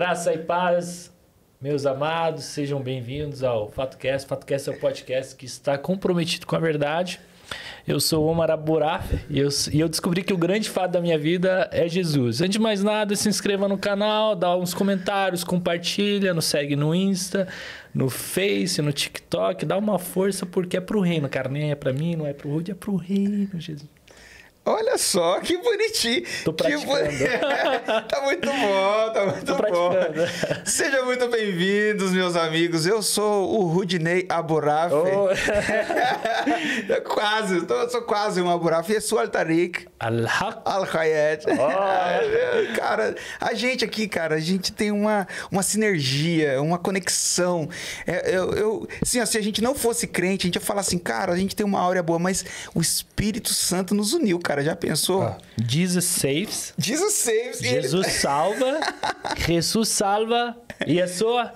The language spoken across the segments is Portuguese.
Graça e paz, meus amados, sejam bem-vindos ao FatoCast. FatoCast é o podcast que está comprometido com a verdade. Eu sou Omar Aburaf e eu, e eu descobri que o grande fato da minha vida é Jesus. Antes de mais nada, se inscreva no canal, dá uns comentários, compartilha, nos segue no Insta, no Face, no TikTok, dá uma força porque é pro reino, cara. Nem é pra mim, não é pro Rude, é pro reino, Jesus. Olha só, que bonitinho. Tô praticando. Que... tá muito bom, tá muito bom. Sejam muito bem-vindos, meus amigos. Eu sou o Rudinei Aburafe. Oh. quase, eu sou quase um Aburafe. E sou Altarik. Allah. al oh. Cara, a gente aqui, cara, a gente tem uma, uma sinergia, uma conexão. É, eu, eu, assim, ó, se a gente não fosse crente, a gente ia falar assim, cara, a gente tem uma áurea boa, mas o Espírito Santo nos uniu, cara cara, já pensou? Ah. Jesus saves. Jesus saves. Jesus ele... salva. Jesus salva. E a sua?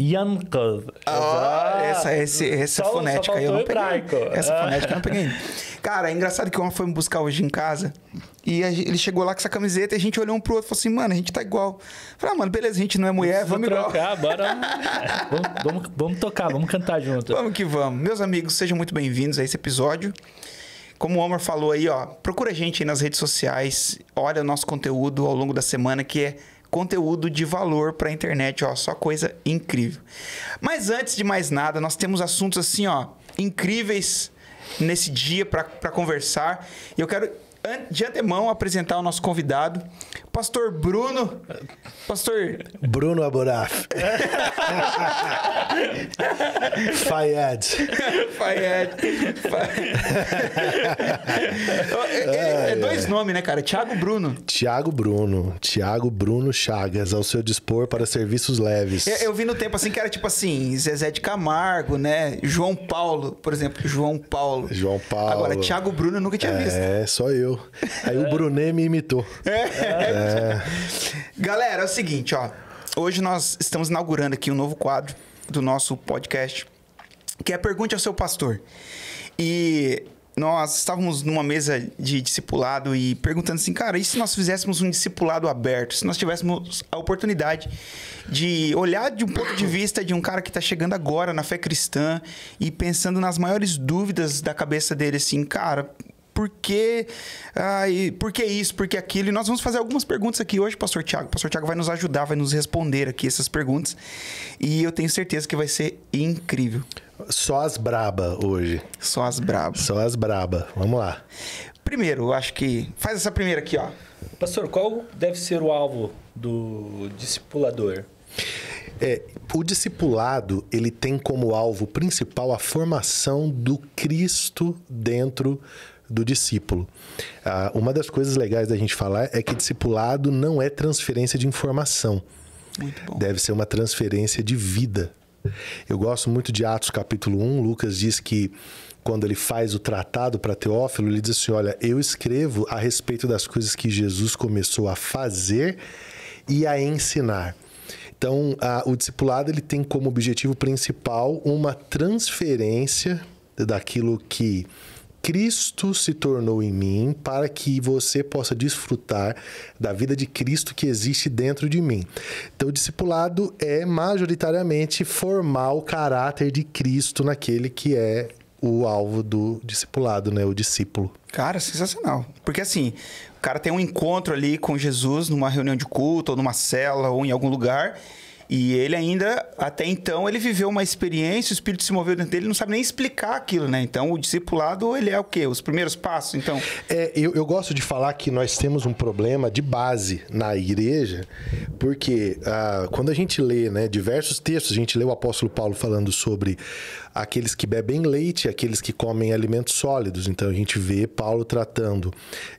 Yankov. Ah, essa, essa só, fonética só aí eu não peguei. Essa ah. fonética eu não peguei. Cara, é engraçado que o homem foi me buscar hoje em casa e ele chegou lá com essa camiseta e a gente olhou um pro outro e falou assim, mano, a gente tá igual. Eu falei, ah, mano, beleza, a gente não é mulher, vamos, vamos trocar, igual. Bora. vamos, vamos, vamos tocar, vamos cantar junto. Vamos que vamos. Meus amigos, sejam muito bem-vindos a esse episódio. Como o Omar falou aí, ó, procura a gente aí nas redes sociais, olha o nosso conteúdo ao longo da semana que é conteúdo de valor para a internet, ó, só coisa incrível. Mas antes de mais nada, nós temos assuntos assim, ó, incríveis nesse dia para conversar. E eu quero de antemão apresentar o nosso convidado, pastor Bruno. Pastor. Bruno Aboraf. Fayed. Fayed. é, é, dois nomes, né, cara? Tiago Bruno. Tiago Bruno. Tiago Bruno Chagas, ao seu dispor para serviços leves. Eu, eu vi no tempo assim que era tipo assim, Zezé de Camargo, né? João Paulo, por exemplo. João Paulo. João Paulo. Agora, Tiago Bruno eu nunca tinha é, visto. É, só eu eu. Aí o Brunet me imitou. É. é. Galera, é o seguinte, ó. Hoje nós estamos inaugurando aqui um novo quadro do nosso podcast, que é Pergunte ao seu pastor. E nós estávamos numa mesa de discipulado e perguntando assim, cara, e se nós fizéssemos um discipulado aberto? Se nós tivéssemos a oportunidade de olhar de um ponto de vista de um cara que está chegando agora na fé cristã e pensando nas maiores dúvidas da cabeça dele, assim, cara, por que, ai, por que isso, por que aquilo. E nós vamos fazer algumas perguntas aqui hoje, Pastor Tiago. Pastor Tiago vai nos ajudar, vai nos responder aqui essas perguntas. E eu tenho certeza que vai ser incrível. Só as braba hoje. Só as braba. Só as braba. Vamos lá. Primeiro, eu acho que. Faz essa primeira aqui, ó. Pastor, qual deve ser o alvo do discipulador? É, o discipulado ele tem como alvo principal a formação do Cristo dentro do discípulo. Ah, uma das coisas legais da gente falar é que discipulado não é transferência de informação. Deve ser uma transferência de vida. Eu gosto muito de Atos capítulo 1. Lucas diz que quando ele faz o tratado para Teófilo, ele diz assim: Olha, eu escrevo a respeito das coisas que Jesus começou a fazer e a ensinar. Então, a, o discipulado ele tem como objetivo principal uma transferência daquilo que Cristo se tornou em mim para que você possa desfrutar da vida de Cristo que existe dentro de mim. Então, o discipulado é majoritariamente formar o caráter de Cristo naquele que é o alvo do discipulado, né? O discípulo. Cara, sensacional. Porque assim, o cara tem um encontro ali com Jesus numa reunião de culto, ou numa cela, ou em algum lugar, e ele ainda, até então, ele viveu uma experiência, o Espírito se moveu dentro dele, não sabe nem explicar aquilo, né? Então, o discipulado, ele é o quê? Os primeiros passos, então? É, eu, eu gosto de falar que nós temos um problema de base na igreja, porque ah, quando a gente lê né, diversos textos, a gente lê o apóstolo Paulo falando sobre aqueles que bebem leite, aqueles que comem alimentos sólidos. Então a gente vê Paulo tratando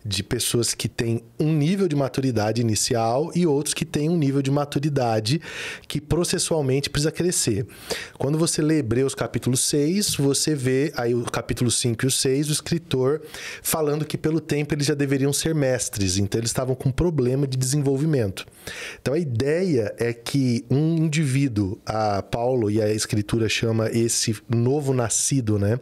de pessoas que têm um nível de maturidade inicial e outros que têm um nível de maturidade que processualmente precisa crescer. Quando você lê Hebreus capítulo 6, você vê aí o capítulo 5 e o 6, o escritor falando que pelo tempo eles já deveriam ser mestres, então eles estavam com problema de desenvolvimento. Então a ideia é que um indivíduo, a Paulo e a escritura chama esse novo nascido, né?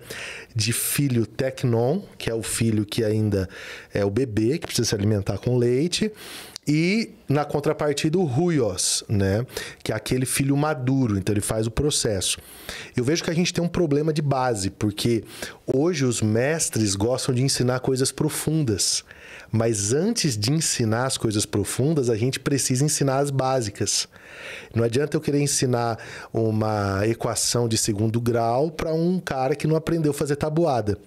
De filho tecnon, que é o filho que ainda é o bebê, que precisa se alimentar com leite. E na contrapartida o ruios, né? Que é aquele filho maduro, então ele faz o processo. Eu vejo que a gente tem um problema de base, porque hoje os mestres gostam de ensinar coisas profundas. Mas antes de ensinar as coisas profundas, a gente precisa ensinar as básicas. Não adianta eu querer ensinar uma equação de segundo grau para um cara que não aprendeu a fazer tabuada.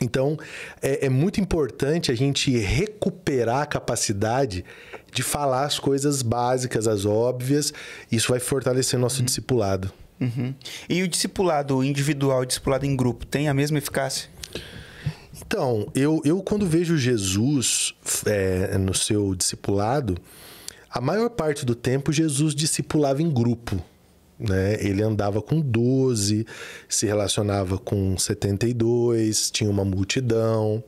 Então, é, é, muito importante a gente recuperar a capacidade de falar as coisas básicas, as óbvias. Isso vai fortalecer nosso uhum. discipulado. Uhum. E o discipulado individual e o discipulado em grupo tem a mesma eficácia? Então, eu, eu quando vejo Jesus é, no seu discipulado, a maior parte do tempo Jesus discipulava em grupo. Né? Ele andava com 12, se relacionava com 72, tinha uma multidão.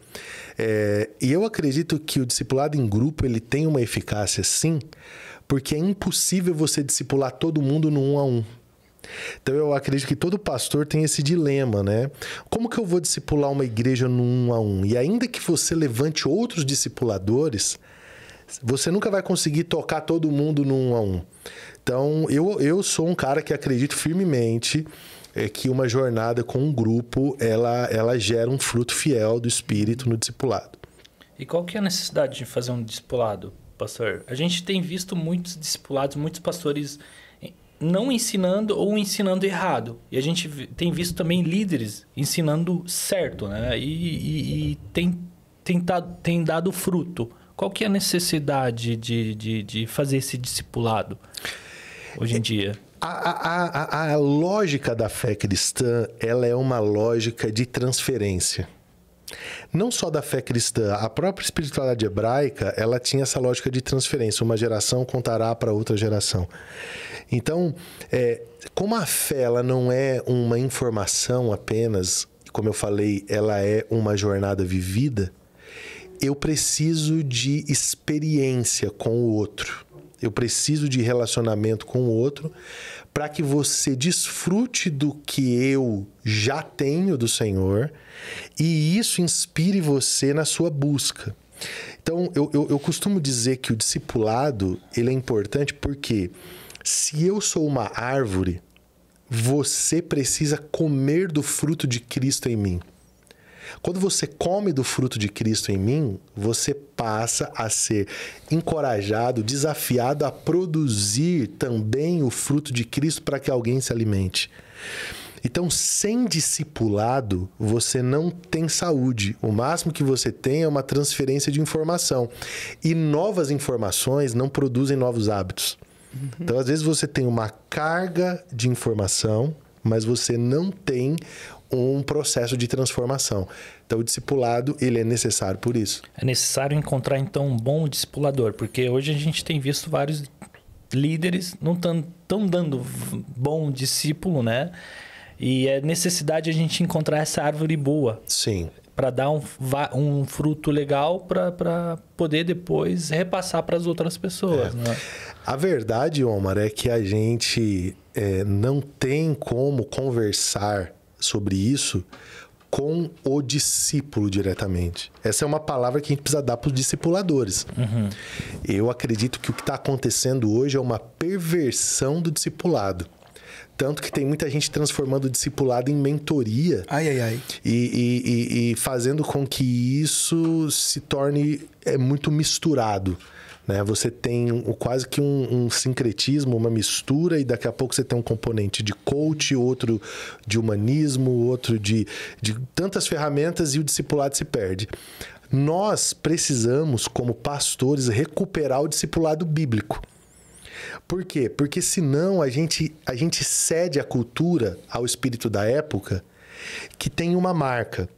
É, e eu acredito que o discipulado em grupo ele tem uma eficácia sim, porque é impossível você discipular todo mundo no um a um. Então eu acredito que todo pastor tem esse dilema, né? Como que eu vou discipular uma igreja no um a um? E ainda que você levante outros discipuladores, você nunca vai conseguir tocar todo mundo no um a um. Então eu, eu sou um cara que acredito firmemente é que uma jornada com um grupo ela, ela gera um fruto fiel do espírito no discipulado. E qual que é a necessidade de fazer um discipulado, pastor? A gente tem visto muitos discipulados, muitos pastores não ensinando ou ensinando errado. E a gente tem visto também líderes ensinando certo, né? E, e, e tem, tem, tem dado fruto. Qual que é a necessidade de, de, de fazer esse discipulado hoje em dia? A, a, a, a lógica da fé cristã, ela é uma lógica de transferência não só da fé cristã, a própria espiritualidade hebraica, ela tinha essa lógica de transferência, uma geração contará para outra geração. Então, é, como a fé ela não é uma informação apenas, como eu falei, ela é uma jornada vivida, eu preciso de experiência com o outro. Eu preciso de relacionamento com o outro para que você desfrute do que eu já tenho do Senhor e isso inspire você na sua busca. Então, eu, eu, eu costumo dizer que o discipulado ele é importante porque se eu sou uma árvore, você precisa comer do fruto de Cristo em mim. Quando você come do fruto de Cristo em mim, você passa a ser encorajado, desafiado a produzir também o fruto de Cristo para que alguém se alimente. Então, sem discipulado, você não tem saúde. O máximo que você tem é uma transferência de informação. E novas informações não produzem novos hábitos. Uhum. Então, às vezes, você tem uma carga de informação, mas você não tem um processo de transformação. Então, o discipulado ele é necessário por isso. É necessário encontrar então um bom discipulador, porque hoje a gente tem visto vários líderes não estão dando bom discípulo, né? E é necessidade a gente encontrar essa árvore boa. Sim. Para dar um, um, fruto legal para poder depois repassar para as outras pessoas. É. Né? A verdade, Omar, é que a gente é, não tem como conversar sobre isso com o discípulo diretamente. Essa é uma palavra que a gente precisa dar para os discipuladores. Uhum. Eu acredito que o que está acontecendo hoje é uma perversão do discipulado. Tanto que tem muita gente transformando o discipulado em mentoria. Ai, ai, ai. E, e, e, e fazendo com que isso se torne é, muito misturado. Né? Você tem o quase que um, um, sincretismo, uma mistura, e daqui a pouco você tem um componente de coach, outro de humanismo, outro de, de tantas ferramentas e o discipulado se perde. Nós precisamos, como pastores, recuperar o discipulado bíblico. Por quê? Porque senão a gente, a gente cede a cultura ao espírito da época que tem uma marca.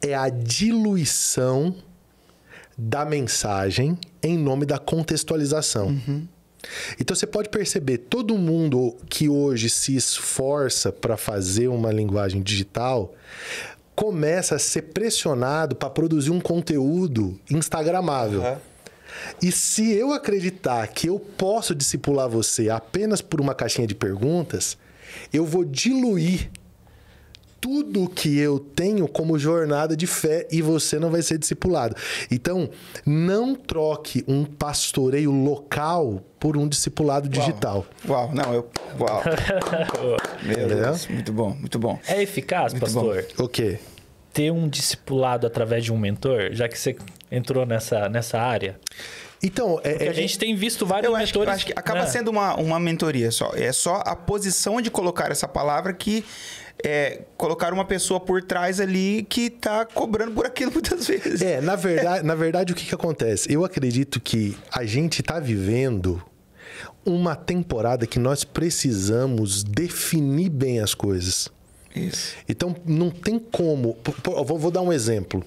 É a diluição da mensagem em nome da contextualização. Uhum. Então você pode perceber, todo mundo que hoje se esforça para fazer uma linguagem digital começa a ser pressionado para produzir um conteúdo instagramável. Uhum. E se eu acreditar que eu posso discipular você apenas por uma caixinha de perguntas, eu vou diluir tudo que eu tenho como jornada de fé e você não vai ser discipulado. Então, não troque um pastoreio local por um discipulado digital. Uau, uau não, eu. Uau. Meu Deus, muito bom, muito bom. É eficaz, muito pastor? O okay. quê? Ter um discipulado através de um mentor, já que você entrou nessa, nessa área? Então, é, é, a gente tem visto vários eu acho, mentores. Eu acho que acaba né? sendo uma, uma mentoria só. É só a posição de colocar essa palavra que é, uma pessoa por trás ali que tá cobrando por aquilo muitas vezes. É, na verdade, na verdade o que, que acontece? Eu acredito que a gente tá vivendo uma temporada que nós precisamos definir bem as coisas. Isso. Então, não tem como. Vou dar um exemplo.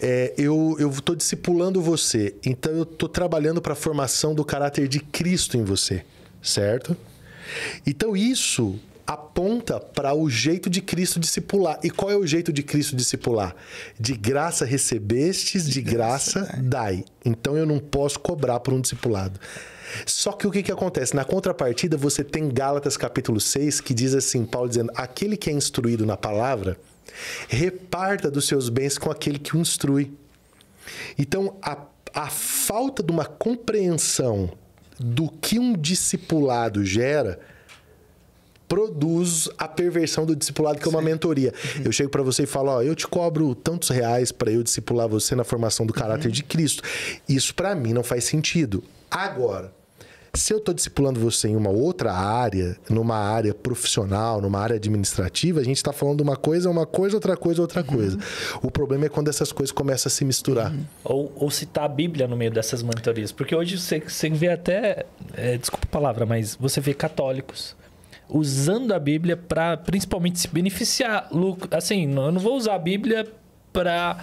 É, eu estou discipulando você, então eu estou trabalhando para a formação do caráter de Cristo em você, certo? Então, isso aponta para o jeito de Cristo discipular. E qual é o jeito de Cristo discipular? De graça recebestes, de graça dai. Então eu não posso cobrar por um discipulado. Só que o que, que acontece? Na contrapartida, você tem Gálatas capítulo 6, que diz assim, Paulo dizendo, aquele que é instruído na palavra, reparta dos seus bens com aquele que o instrui. Então, a, a falta de uma compreensão do que um discipulado gera produz a perversão do discipulado, que é uma mentoria. Uhum. Eu chego para você e falo, ó, eu te cobro tantos reais para eu discipular você na formação do caráter uhum. de Cristo. Isso para mim não faz sentido. Agora, se eu estou discipulando você em uma outra área, numa área profissional, numa área administrativa, a gente está falando uma coisa, uma coisa, outra coisa, outra uhum. coisa. O problema é quando essas coisas começam a se misturar. Uhum. Ou, ou, citar a Bíblia no meio dessas mentorias. Porque hoje você, você vê até. É, desculpa a palavra, mas você vê católicos usando a Bíblia para principalmente se beneficiar. Assim, eu não vou usar a Bíblia para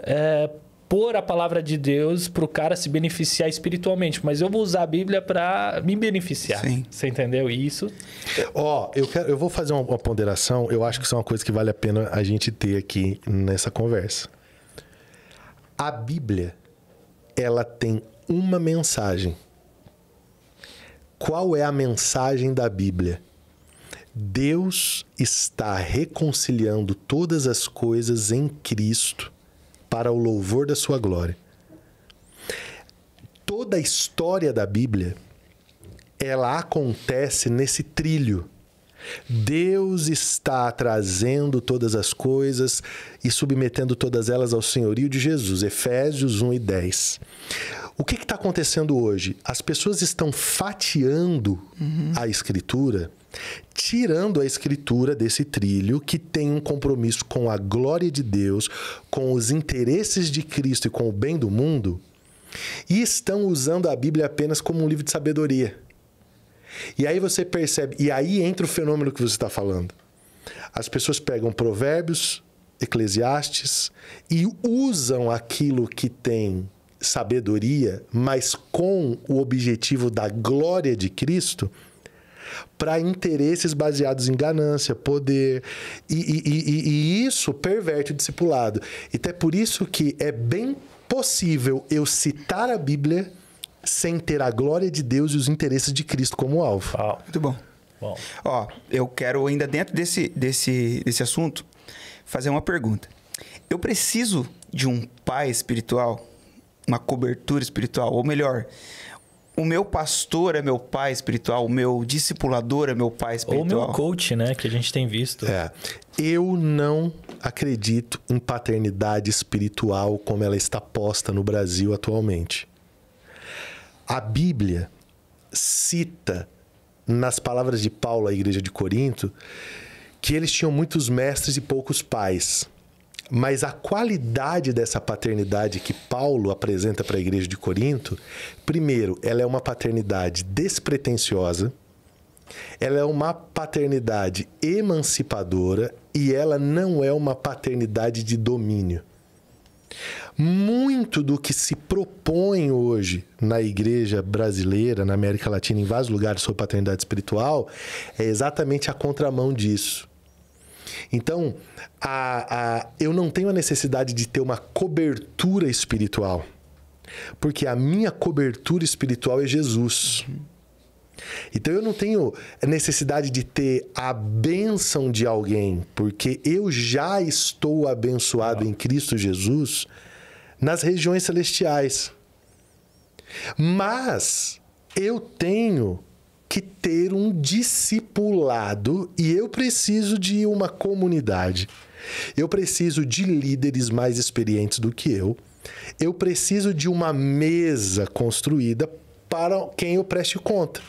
é, pôr a palavra de Deus para o cara se beneficiar espiritualmente, mas eu vou usar a Bíblia para me beneficiar. Sim. Você entendeu isso? Ó, oh, eu, eu vou fazer uma, uma ponderação. Eu acho que isso é uma coisa que vale a pena a gente ter aqui nessa conversa. A Bíblia, ela tem uma mensagem qual é a mensagem da Bíblia? Deus está reconciliando todas as coisas em Cristo para o louvor da sua glória. Toda a história da Bíblia, ela acontece nesse trilho. Deus está trazendo todas as coisas e submetendo todas elas ao senhorio de Jesus. Efésios 1 e 10. O que está acontecendo hoje? As pessoas estão fatiando uhum. a escritura, tirando a escritura desse trilho que tem um compromisso com a glória de Deus, com os interesses de Cristo e com o bem do mundo, e estão usando a Bíblia apenas como um livro de sabedoria. E aí você percebe, e aí entra o fenômeno que você está falando. As pessoas pegam provérbios, Eclesiastes e usam aquilo que tem sabedoria, mas com o objetivo da glória de Cristo, para interesses baseados em ganância, poder. E, e, e, e, isso perverte o discipulado. Então é por isso que é bem possível eu citar a Bíblia sem ter a glória de Deus e os interesses de Cristo como alvo. Ah. Muito bom. bom. Ó, eu quero ainda dentro desse, desse, desse assunto fazer uma pergunta. Eu preciso de um pai espiritual uma cobertura espiritual, ou melhor, o meu pastor é meu pai espiritual, o meu discipulador é meu pai espiritual. Ou meu coach, né? Que a gente tem visto. É. Eu não acredito em paternidade espiritual como ela está posta no Brasil atualmente. A Bíblia cita, nas palavras de Paulo à igreja de Corinto, que eles tinham muitos mestres e poucos pais. Mas a qualidade dessa paternidade que Paulo apresenta para a igreja de Corinto, primeiro, ela é uma paternidade despretensiosa, ela é uma paternidade emancipadora e ela não é uma paternidade de domínio. Muito do que se propõe hoje na igreja brasileira, na América Latina, em vários lugares sobre paternidade espiritual, é exatamente a contramão disso. Então, a, a, eu não tenho a necessidade de ter uma cobertura espiritual, porque a minha cobertura espiritual é Jesus. Então eu não tenho necessidade de ter a bênção de alguém, porque eu já estou abençoado em Cristo Jesus nas regiões celestiais. Mas eu tenho que ter um discipulado e eu preciso de uma comunidade. Eu preciso de líderes mais experientes do que eu. Eu preciso de uma mesa construída para quem eu preste conta.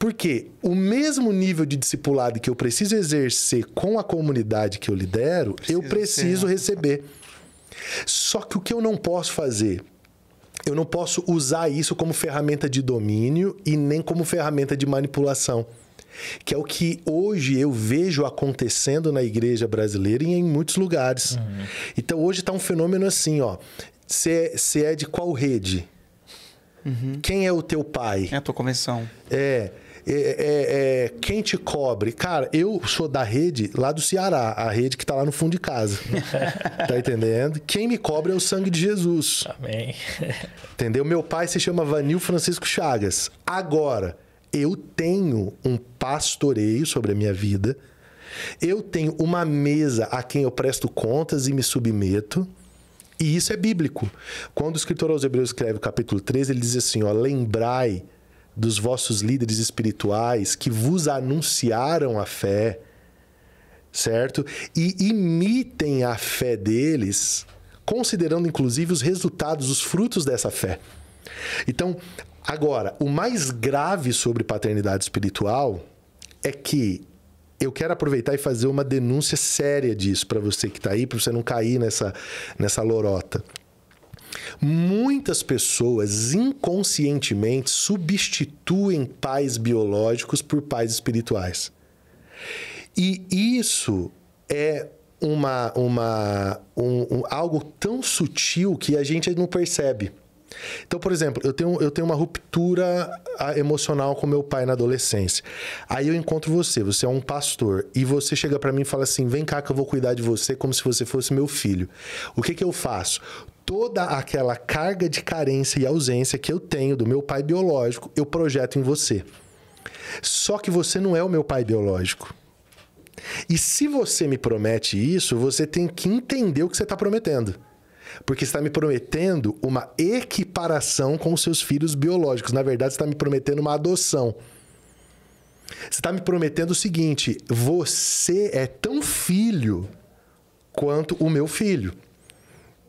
Porque o mesmo nível de discipulado que eu preciso exercer com a comunidade que eu lidero, eu preciso ser. Né? receber. Só que o que eu não posso fazer eu não posso usar isso como ferramenta de domínio e nem como ferramenta de manipulação. Que é o que hoje eu vejo acontecendo na igreja brasileira e em muitos lugares. Uhum. Então hoje está um fenômeno assim, ó. Você é de qual rede? Uhum. Quem é o teu pai? É a tua convenção. É é, é, é quem te cobre? Cara, eu sou da rede lá do Ceará, a rede que está lá no fundo de casa. tá entendendo? Quem me cobre é o sangue de Jesus. Amém. Entendeu? Meu pai se chama Vanil Francisco Chagas. Agora, eu tenho um pastoreio sobre a minha vida. Eu tenho uma mesa a quem eu presto contas e me submeto. E isso é bíblico. Quando o escritor aos Hebreus escreve o capítulo 13, ele diz assim: ó, lembrai dos vossos líderes espirituais que vos anunciaram a fé, certo? E imitem a fé deles, considerando inclusive os resultados, os frutos dessa fé. Então, agora, o mais grave sobre paternidade espiritual é que eu quero aproveitar e fazer uma denúncia séria disso para você que está aí, para você não cair nessa, nessa lorota. Muitas pessoas inconscientemente substituem pais biológicos por pais espirituais. E isso é uma, uma, um, um, algo tão sutil que a gente não percebe. Então, por exemplo, eu tenho, eu tenho uma ruptura ah, emocional com meu pai na adolescência. Aí eu encontro você, você é um pastor, e você chega para mim e fala assim: vem cá que eu vou cuidar de você como se você fosse meu filho. O que, que eu faço? toda aquela carga de carência e ausência que eu tenho do meu pai biológico, eu projeto em você. Só que você não é o meu pai biológico. E se você me promete isso, você tem que entender o que você está prometendo. Porque está me prometendo uma equiparação com os seus filhos biológicos. Na verdade, está me prometendo uma adoção. Você está me prometendo o seguinte: você é tão filho quanto o meu filho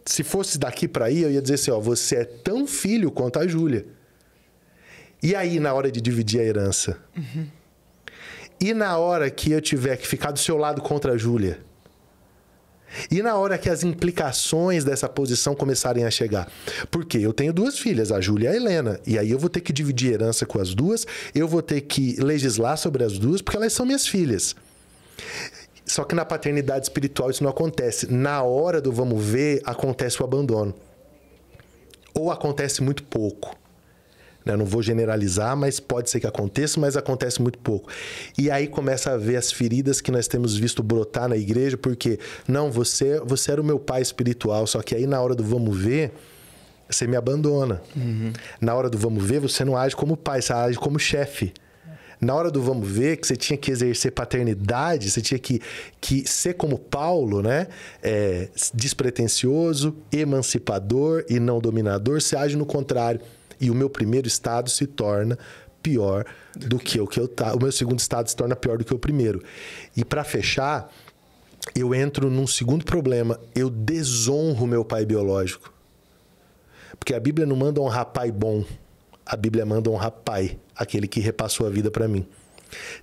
se fosse daqui para aí, eu ia dizer assim, ó, você é tão filho quanto a Júlia. E aí, na hora de dividir a herança? Uhum. E na hora que eu tiver que ficar do seu lado contra a Júlia? E na hora que as implicações dessa posição começarem a chegar? Porque eu tenho duas filhas, a Júlia e a Helena. E aí eu vou ter que dividir herança com as duas, eu vou ter que legislar sobre as duas, porque elas são minhas filhas. Só que na paternidade espiritual isso não acontece. Na hora do vamos ver, acontece o abandono. Ou acontece muito pouco. Né? não vou generalizar, mas pode ser que aconteça, mas acontece muito pouco. E aí começa a ver as feridas que nós temos visto brotar na igreja, porque não, você, você era o meu pai espiritual, só que aí na hora do vamos ver, você me abandona. Uhum. Na hora do vamos ver, você não age como pai, você age como chefe na hora do vamos ver, que você tinha que exercer paternidade, você tinha que, que ser como Paulo, né? É, despretensioso, emancipador e não dominador, você age no contrário. E o meu primeiro estado se torna pior do que o que eu tá. O meu segundo estado se torna pior do que o primeiro. E para fechar, eu entro num segundo problema. Eu desonro meu pai biológico. Porque a Bíblia não manda honrar pai bom a Bíblia manda honrar pai, aquele que repassou a vida para mim.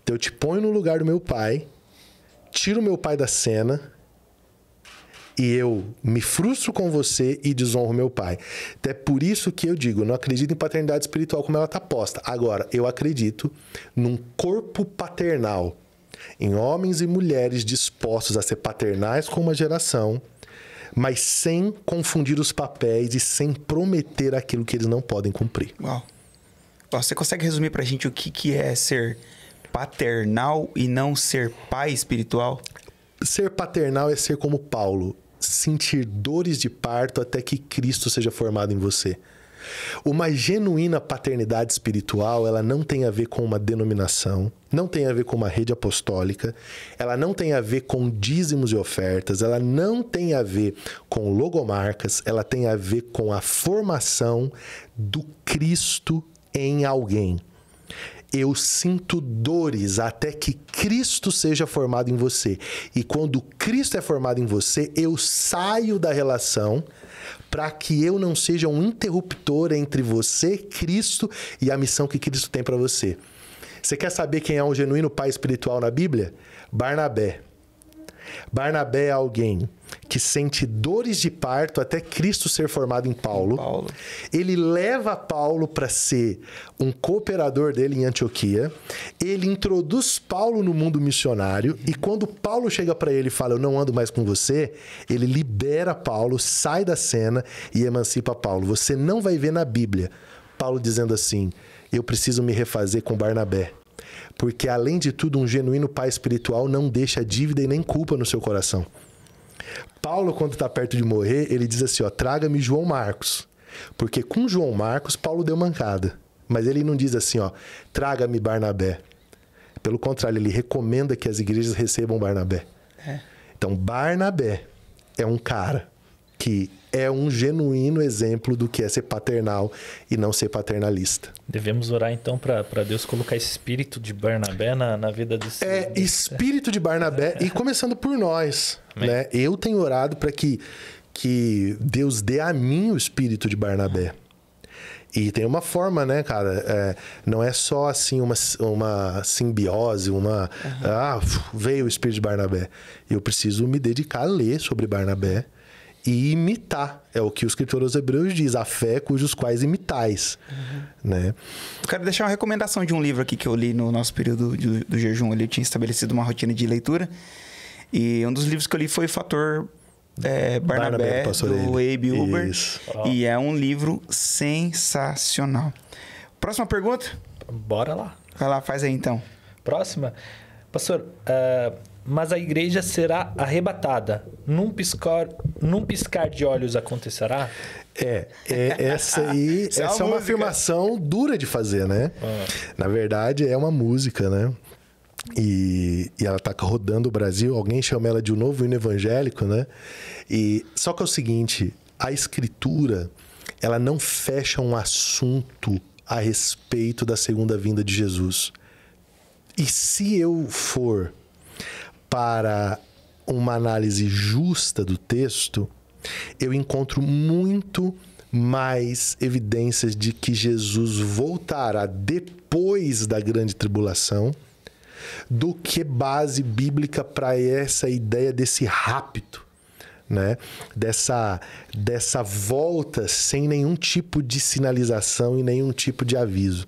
Então eu te ponho no lugar do meu pai, tiro meu pai da cena e eu me frustro com você e desonro meu pai. Até então, por isso que eu digo, não acredito em paternidade espiritual como ela está posta. Agora, eu acredito num corpo paternal, em homens e mulheres dispostos a ser paternais com uma geração, mas sem confundir os papéis e sem prometer aquilo que eles não podem cumprir. Uau. Você consegue resumir pra gente o que, que é ser paternal e não ser pai espiritual? Ser paternal é ser como Paulo, sentir dores de parto até que Cristo seja formado em você. Uma genuína paternidade espiritual, ela não tem a ver com uma denominação, não tem a ver com uma rede apostólica, ela não tem a ver com dízimos e ofertas, ela não tem a ver com logomarcas, ela tem a ver com a formação do Cristo em alguém. Eu sinto dores até que Cristo seja formado em você. E quando Cristo é formado em você, eu saio da relação para que eu não seja um interruptor entre você, Cristo e a missão que Cristo tem para você. Você quer saber quem é um genuíno pai espiritual na Bíblia? Barnabé. Barnabé é alguém que sente dores de parto até Cristo ser formado em Paulo. Paulo. Ele leva Paulo para ser um cooperador dele em Antioquia. Ele introduz Paulo no mundo missionário e quando Paulo chega para ele e fala: "Eu não ando mais com você", ele libera Paulo, sai da cena e emancipa Paulo. Você não vai ver na Bíblia Paulo dizendo assim: "Eu preciso me refazer com Barnabé". Porque, além de tudo, um genuíno pai espiritual não deixa dívida e nem culpa no seu coração. Paulo, quando está perto de morrer, ele diz assim: ó, traga-me João Marcos. Porque com João Marcos, Paulo deu mancada. Mas ele não diz assim, ó, traga-me Barnabé. Pelo contrário, ele recomenda que as igrejas recebam Barnabé. É. Então, Barnabé é um cara que é um genuíno exemplo do que é ser paternal e não ser paternalista. Devemos orar então para Deus colocar espírito de Barnabé na, na vida dos. É, espírito de Barnabé, e começando por nós. Né? Eu tenho orado para que, que Deus dê a mim o espírito de Barnabé. E tem uma forma, né, cara? É, não é só assim uma, uma simbiose, uma. Uhum. Ah, veio o espírito de Barnabé. Eu preciso me dedicar a ler sobre Barnabé e imitar. É o que o escritor aos Hebreus diz, a fé cujos quais imitais. Uhum. Né? Eu quero deixar uma recomendação de um livro aqui que eu li no nosso período do, do jejum. eu tinha estabelecido uma rotina de leitura. E um dos livros que eu li foi o Fator é, Barnabé, Barnabé do Abe Uber. E é um livro sensacional. Próxima pergunta? Bora lá. Vai lá, faz aí então. Próxima. Pastor, uh mas a igreja será arrebatada. Num piscar, num piscar de olhos acontecerá? É, é essa aí é essa, é, uma afirmação dura de fazer, né? Ah. Na verdade, é uma música, né? E, e ela tá rodando o Brasil. Alguém chama ela de um novo hino evangélico, né? E só que é o seguinte: a escritura ela não fecha um assunto a respeito da segunda vinda de Jesus. E se eu for para uma análise justa do texto, eu encontro muito mais evidências de que Jesus voltará depois da grande tribulação do que base bíblica para essa ideia desse rapto, né? Dessa dessa volta sem nenhum tipo de sinalização e nenhum tipo de aviso.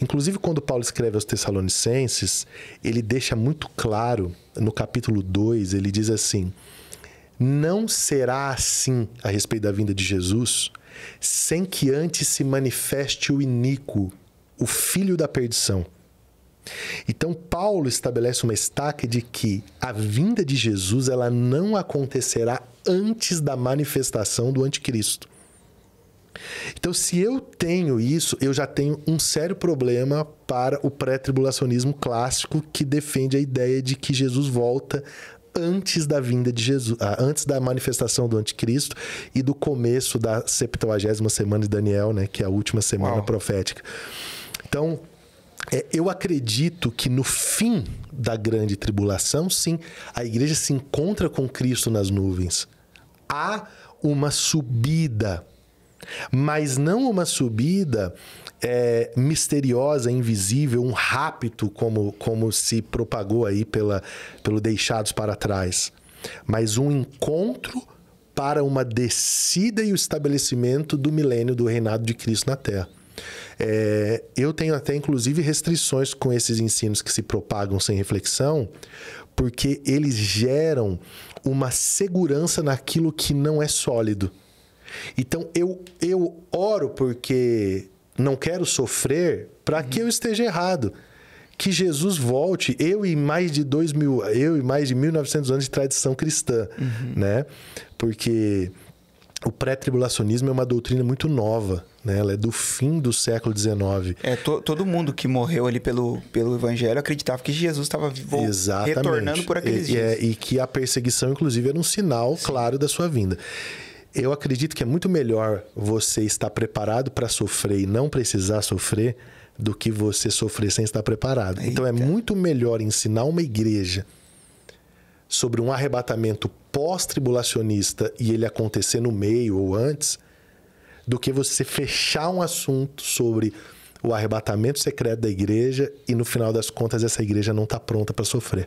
Inclusive, quando Paulo escreve aos Tessalonicenses, ele deixa muito claro, no capítulo 2, ele diz assim: Não será assim a respeito da vinda de Jesus, sem que antes se manifeste o iníquo, o filho da perdição. Então Paulo estabelece uma estaca de que a vinda de Jesus ela não acontecerá antes da manifestação do anticristo. Então, se eu tenho isso, eu já tenho um sério problema para o pré-tribulacionismo clássico que defende a ideia de que Jesus volta antes da vinda de Jesus, ah, antes da manifestação do anticristo e do começo da 70 semana de Daniel, né, que é a última semana Uau. profética. Então, é, eu acredito que no fim da grande tribulação, sim, a igreja se encontra com Cristo nas nuvens. Há uma subida mas não uma subida é, misteriosa, invisível, um rapto como, como se propagou aí pela, pelo deixados para trás, mas um encontro para uma descida e o estabelecimento do milênio do reinado de Cristo na Terra. É, eu tenho até inclusive restrições com esses ensinos que se propagam sem reflexão, porque eles geram uma segurança naquilo que não é sólido. Então eu, eu oro porque não quero sofrer para que eu esteja errado. Que Jesus volte, eu e mais de dois mil, eu e mais de 1.900 anos de tradição cristã, uhum. né? Porque o pré-tribulacionismo é uma doutrina muito nova, né? Ela é do fim do século XIX. É, to, todo mundo que morreu ali pelo, pelo evangelho acreditava que Jesus estava retornando por aqueles e, é, dias. É, e que a perseguição, inclusive, era um sinal Sim. claro da sua vinda. Eu acredito que é muito melhor você estar preparado para sofrer e não precisar sofrer do que você sofrer sem estar preparado. Eita. Então é muito melhor ensinar uma igreja sobre um arrebatamento pós-tribulacionista e ele acontecer no meio ou antes, do que você fechar um assunto sobre o arrebatamento secreto da igreja e no final das contas essa igreja não está pronta para sofrer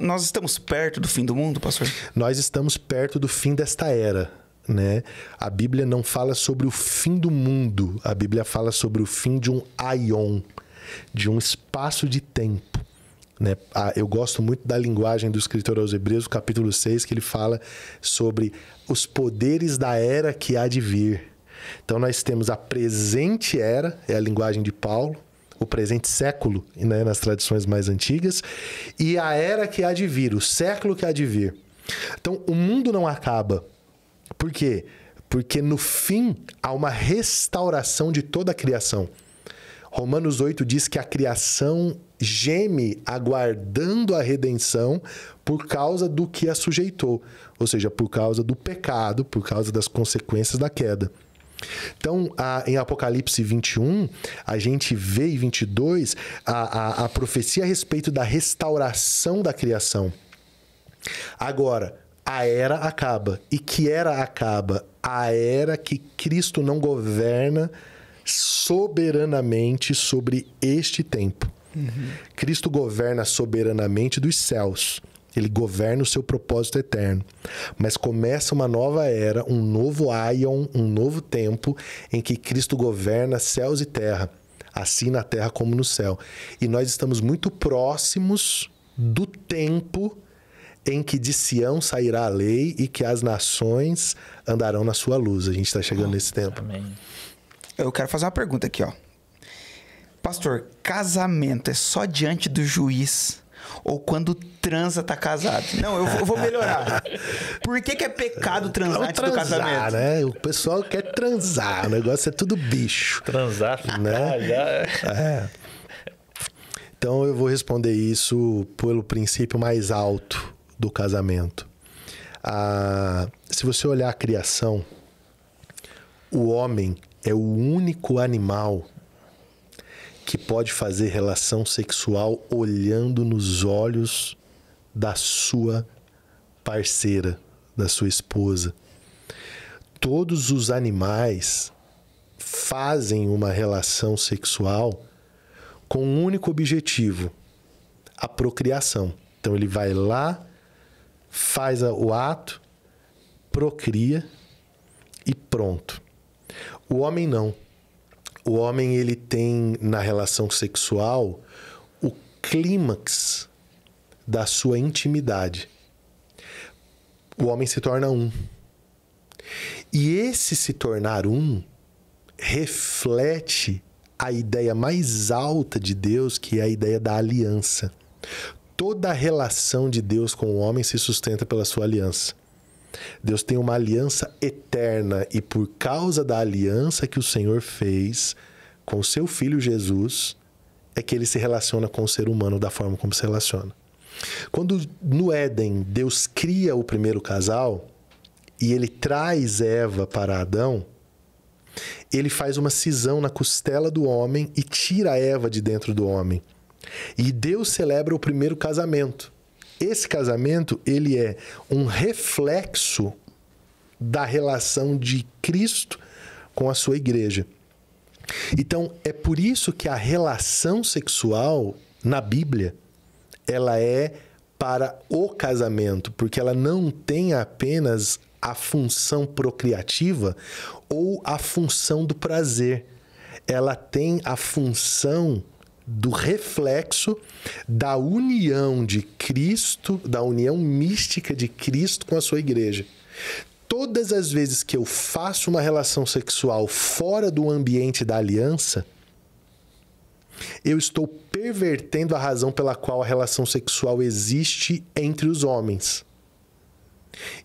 nós estamos perto do fim do mundo, pastor? Nós estamos perto do fim desta era. Né? A Bíblia não fala sobre o fim do mundo, a Bíblia fala sobre o fim de um aion, de um espaço de tempo. Né? Ah, eu gosto muito da linguagem do escritor aos Hebreus, capítulo 6, que ele fala sobre os poderes da era que há de vir. Então, nós temos a presente era, é a linguagem de Paulo, o presente século, né, nas tradições mais antigas, e a era que há de vir, o século que há de vir. Então, o mundo não acaba. Por quê? Porque no fim há uma restauração de toda a criação. Romanos 8 diz que a criação geme aguardando a redenção por causa do que a sujeitou, ou seja, por causa do pecado, por causa das consequências da queda. Então, a, em Apocalipse 21, a gente vê em 22 a, a, a profecia a respeito da restauração da criação. Agora, a era acaba. E que era acaba? A era que Cristo não governa soberanamente sobre este tempo. Uhum. Cristo governa soberanamente dos céus ele governa o seu propósito eterno. Mas começa uma nova era, um novo Aion, um novo tempo em que Cristo governa céus e terra, assim na terra como no céu. E nós estamos muito próximos do tempo em que de Sião sairá a lei e que as nações andarão na sua luz. A gente está chegando oh, nesse tempo. Amém. Eu quero fazer uma pergunta aqui, ó. Pastor, casamento é só diante do juiz ou quando transa tá casado. Não, eu vou, melhorar. Por que, que é pecado transar antes transar, do casamento? Né? O pessoal quer transar, o negócio é tudo bicho. Transar, né? Ah, é. é. Então eu vou responder isso pelo princípio mais alto do casamento. Ah, se você olhar a criação, o homem é o único animal que pode fazer relação sexual olhando nos olhos da sua parceira, da sua esposa. Todos os animais fazem uma relação sexual com um único objetivo: a procriação. Então ele vai lá, faz o ato, procria e pronto. O homem não o homem ele tem na relação sexual o clímax da sua intimidade. O homem se torna um. E esse se tornar um reflete a ideia mais alta de Deus, que é a ideia da aliança. Toda a relação de Deus com o homem se sustenta pela sua aliança. Deus tem uma aliança eterna e por causa da aliança que o Senhor fez com seu filho Jesus, é que ele se relaciona com o ser humano da forma como se relaciona. Quando no Éden Deus cria o primeiro casal e ele traz Eva para Adão, ele faz uma cisão na costela do homem e tira Eva de dentro do homem. E Deus celebra o primeiro casamento. Esse casamento, ele é um reflexo da relação de Cristo com a sua igreja. Então, é por isso que a relação sexual na Bíblia, ela é para o casamento, porque ela não tem apenas a função procriativa ou a função do prazer. Ela tem a função do reflexo da união de Cristo, da união mística de Cristo com a sua igreja. Todas as vezes que eu faço uma relação sexual fora do ambiente da aliança, eu estou pervertendo a razão pela qual a relação sexual existe entre os homens.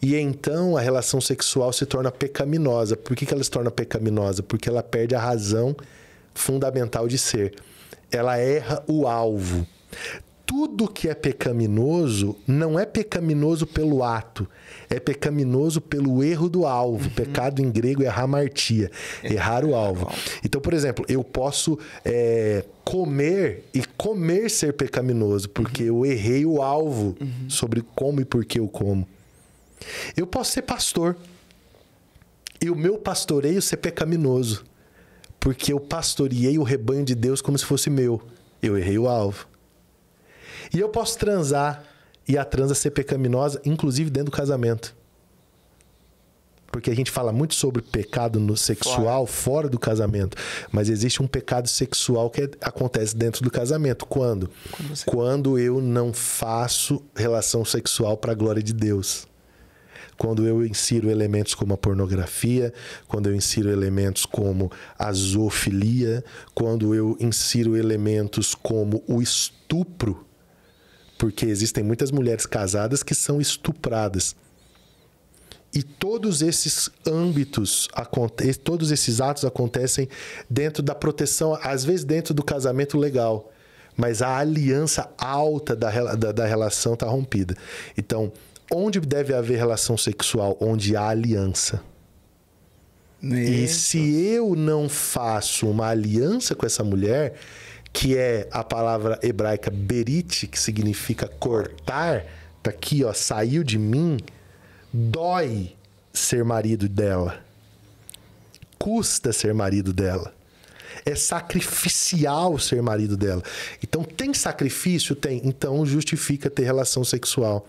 E então a relação sexual se torna pecaminosa. Por que, ela se torna pecaminosa? Porque ela perde a razão fundamental de ser ela erra o alvo. Tudo que é pecaminoso não é pecaminoso pelo ato, é pecaminoso pelo erro do alvo. Uhum. Pecado em grego é hamartia, é, errar o alvo. Então, por exemplo, eu posso é, comer e comer ser pecaminoso, porque uhum. eu errei o alvo uhum. sobre como e por que eu como. Eu posso ser pastor e o meu pastoreio ser pecaminoso porque eu pastoreei o rebanho de Deus como se fosse meu. Eu errei o alvo. E eu posso transar e a transa ser pecaminosa, inclusive dentro do casamento. Porque a gente fala muito sobre pecado no sexual fora. fora do casamento, mas existe um pecado sexual que é, acontece dentro do casamento. Quando? Quando eu não faço relação sexual para a glória de Deus quando eu insiro elementos como a pornografia, quando eu insiro elementos como a zoofilia, quando eu insiro elementos como o estupro, porque existem muitas mulheres casadas que são estupradas. E todos esses âmbitos, todos esses atos acontecem dentro da proteção, às vezes dentro do casamento legal, mas a aliança alta da, da, da relação está rompida. Então, onde deve haver relação sexual? Onde há aliança. E se eu não faço uma aliança com essa mulher, que é a palavra hebraica berit, que significa cortar, tá aqui, ó, saiu de mim, dói ser marido dela. Custa ser marido dela. É sacrificial ser marido dela. Então tem sacrifício? Tem. Então justifica ter relação sexual.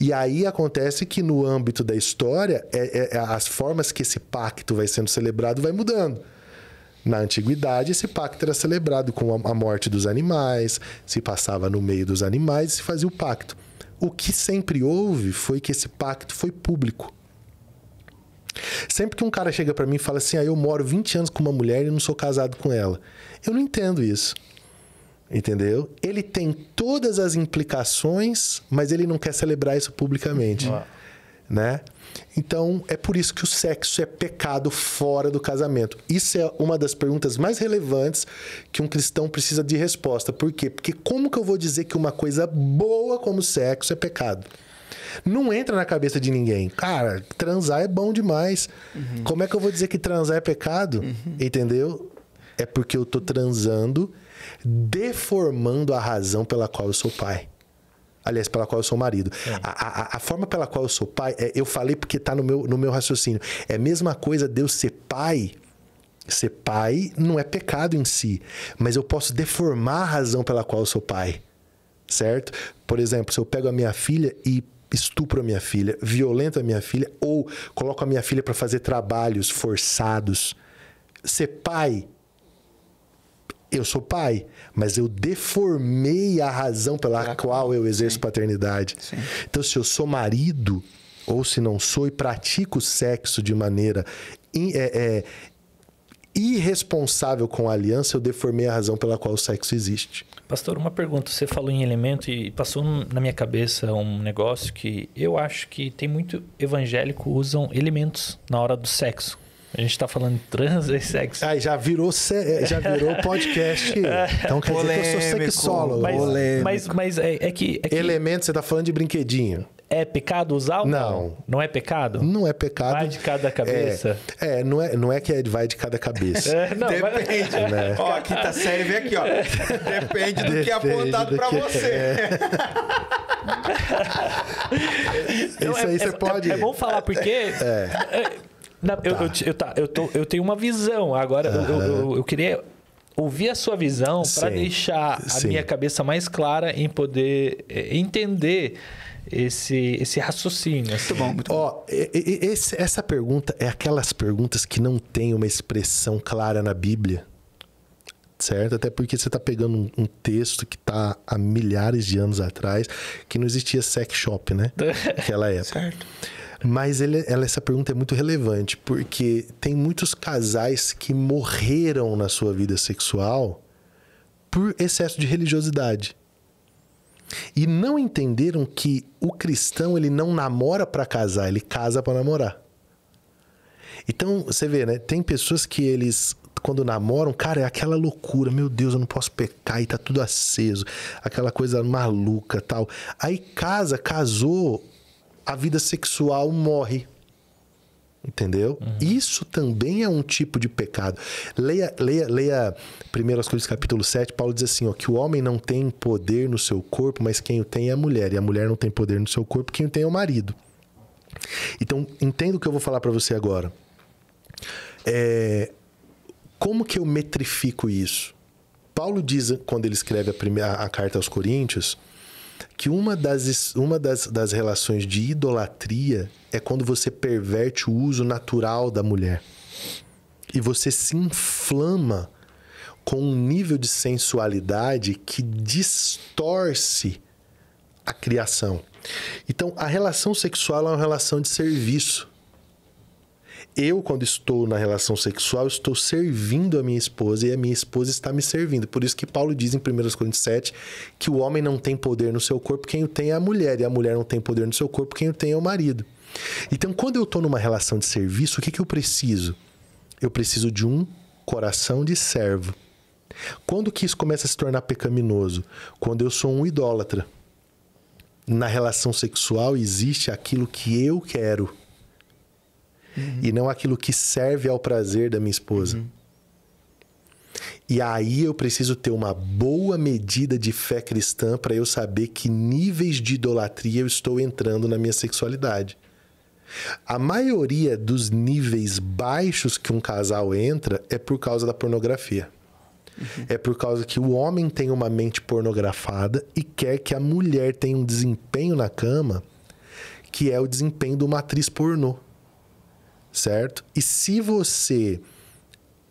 E aí acontece que no âmbito da história, é, é, é, as formas que esse pacto vai sendo celebrado vai mudando. Na antiguidade, esse pacto era celebrado com a morte dos animais, se passava no meio dos animais e se fazia o pacto. O que sempre houve foi que esse pacto foi público. Sempre que um cara chega para mim e fala assim: ah, eu moro 20 anos com uma mulher e não sou casado com ela. Eu não entendo isso. Entendeu? Ele tem todas as implicações, mas ele não quer celebrar isso publicamente. Uau. Uhum. Né? Então, é por isso que o sexo é pecado fora do casamento. Isso é uma das perguntas mais relevantes que um cristão precisa de resposta. Por quê? Porque como que eu vou dizer que uma coisa boa como sexo é pecado? Não entra na cabeça de ninguém. Cara, transar é bom demais. Uhum. Como é que eu vou dizer que transar é pecado? Uhum. Entendeu? é porque eu tô transando, deformando a razão pela qual eu sou pai. Aliás, pela qual eu sou marido. É. A, a, a, forma pela qual eu sou pai, é, eu falei porque tá no meu, no meu raciocínio. É a mesma coisa de eu ser pai Ser pai não é pecado em si, mas eu posso deformar a razão pela qual eu sou pai, certo? Por exemplo, se eu pego a minha filha e estupro a minha filha, violento a minha filha ou coloco a minha filha para fazer trabalhos forçados, ser pai eu sou pai, mas eu deformei a razão pela qual eu exerço Sim. paternidade. Sim. Então, se eu sou marido ou se não sou e pratico sexo de maneira in, é, é, irresponsável com a aliança, eu deformei a razão pela qual o sexo existe. Pastor, uma pergunta. Você falou em elemento e passou na minha cabeça um negócio que eu acho que tem muito evangélico usam elementos na hora do sexo a gente tá falando trans e sexo. Aí ah, já virou, eh, já virou podcast. É. então quer polêmico, dizer que eu sou sexólogo. Mas, polêmico. mas, mas é, é, que, é que... Elemento, você tá falando de brinquedinho. É pecado usar não? Não é pecado? Não é pecado. Vai de cada cabeça? É, é não, é não é que é, vai de cada cabeça. É, não, Depende, mas... né? Ó, aqui tá série vem aqui, ó. Depende do Depende que é apontado para é. você. É. Isso é aí você pode... É, bom falar porque tá. eu, eu, tá. eu, tá, eu, tô, eu tenho uma visão. Agora, uhum. eu, eu, eu, queria ouvir a sua visão para deixar a Sim. minha cabeça mais clara em poder eh, entender esse, esse raciocínio. Assim. Muito bom, muito bom. esse, essa pergunta é aquelas perguntas que não tem uma expressão clara na Bíblia. Certo? Até porque você está pegando um, um, texto que está há milhares de anos atrás, que não existia sex shop, né? Naquela época. certo. Mas ele, ela, essa pergunta é muito relevante, porque tem muitos casais que morreram na sua vida sexual por excesso de religiosidade. E não entenderam que o cristão ele não namora para casar, ele casa para namorar. Então, você vê, né? Tem pessoas que eles quando namoram, cara, é aquela loucura, meu Deus, eu não posso pecar e tá tudo aceso, aquela coisa maluca, tal. Aí casa, casou, a vida sexual morre. Entendeu? Uhum. Isso também é um tipo de pecado. Leia, leia, leia 1 Coríntios capítulo 7, Paulo diz assim, ó, que o homem não tem poder no seu corpo, mas quem o tem é a mulher, e a mulher não tem poder no seu corpo, quem o tem é o marido. Então, entenda o que eu vou falar para você agora. É, como que eu metrifico isso? Paulo diz, quando ele escreve a, primeira, a carta aos Coríntios, que uma das, uma das, das relações de idolatria é quando você perverte o uso natural da mulher. E você se inflama com um nível de sensualidade que distorce a criação. Então, a relação sexual é uma relação de serviço eu, quando estou na relação sexual, estou servindo a minha esposa e a minha esposa está me servindo. Por isso que Paulo diz em 1 Coríntios 7 que o homem não tem poder no seu corpo, quem o tem é a mulher, e a mulher não tem poder no seu corpo, quem o tem é o marido. Então, quando eu estou numa relação de serviço, o que, que eu preciso? Eu preciso de um coração de servo. Quando que isso começa a se tornar pecaminoso? Quando eu sou um idólatra. Na relação sexual existe aquilo que eu quero uhum. e não aquilo que serve ao prazer da minha esposa. Uhum. E aí eu preciso ter uma boa medida de fé cristã para eu saber que níveis de idolatria eu estou entrando na minha sexualidade. A maioria dos níveis baixos que um casal entra é por causa da pornografia. Uhum. É por causa que o homem tem uma mente pornografada e quer que a mulher tenha um desempenho na cama que é o desempenho de uma atriz pornô certo? E se você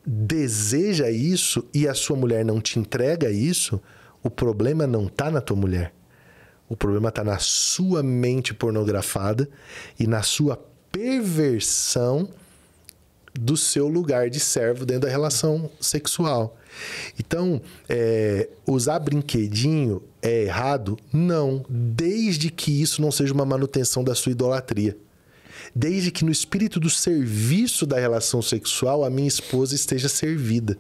deseja isso e a sua mulher não te entrega isso, o problema não está na tua mulher. O problema está na sua mente pornografada e na sua perversão do seu lugar de servo dentro da relação sexual. Então, é, usar brinquedinho é errado? Não, desde que isso não seja uma manutenção da sua idolatria desde que no espírito do serviço da relação sexual a minha esposa esteja servida,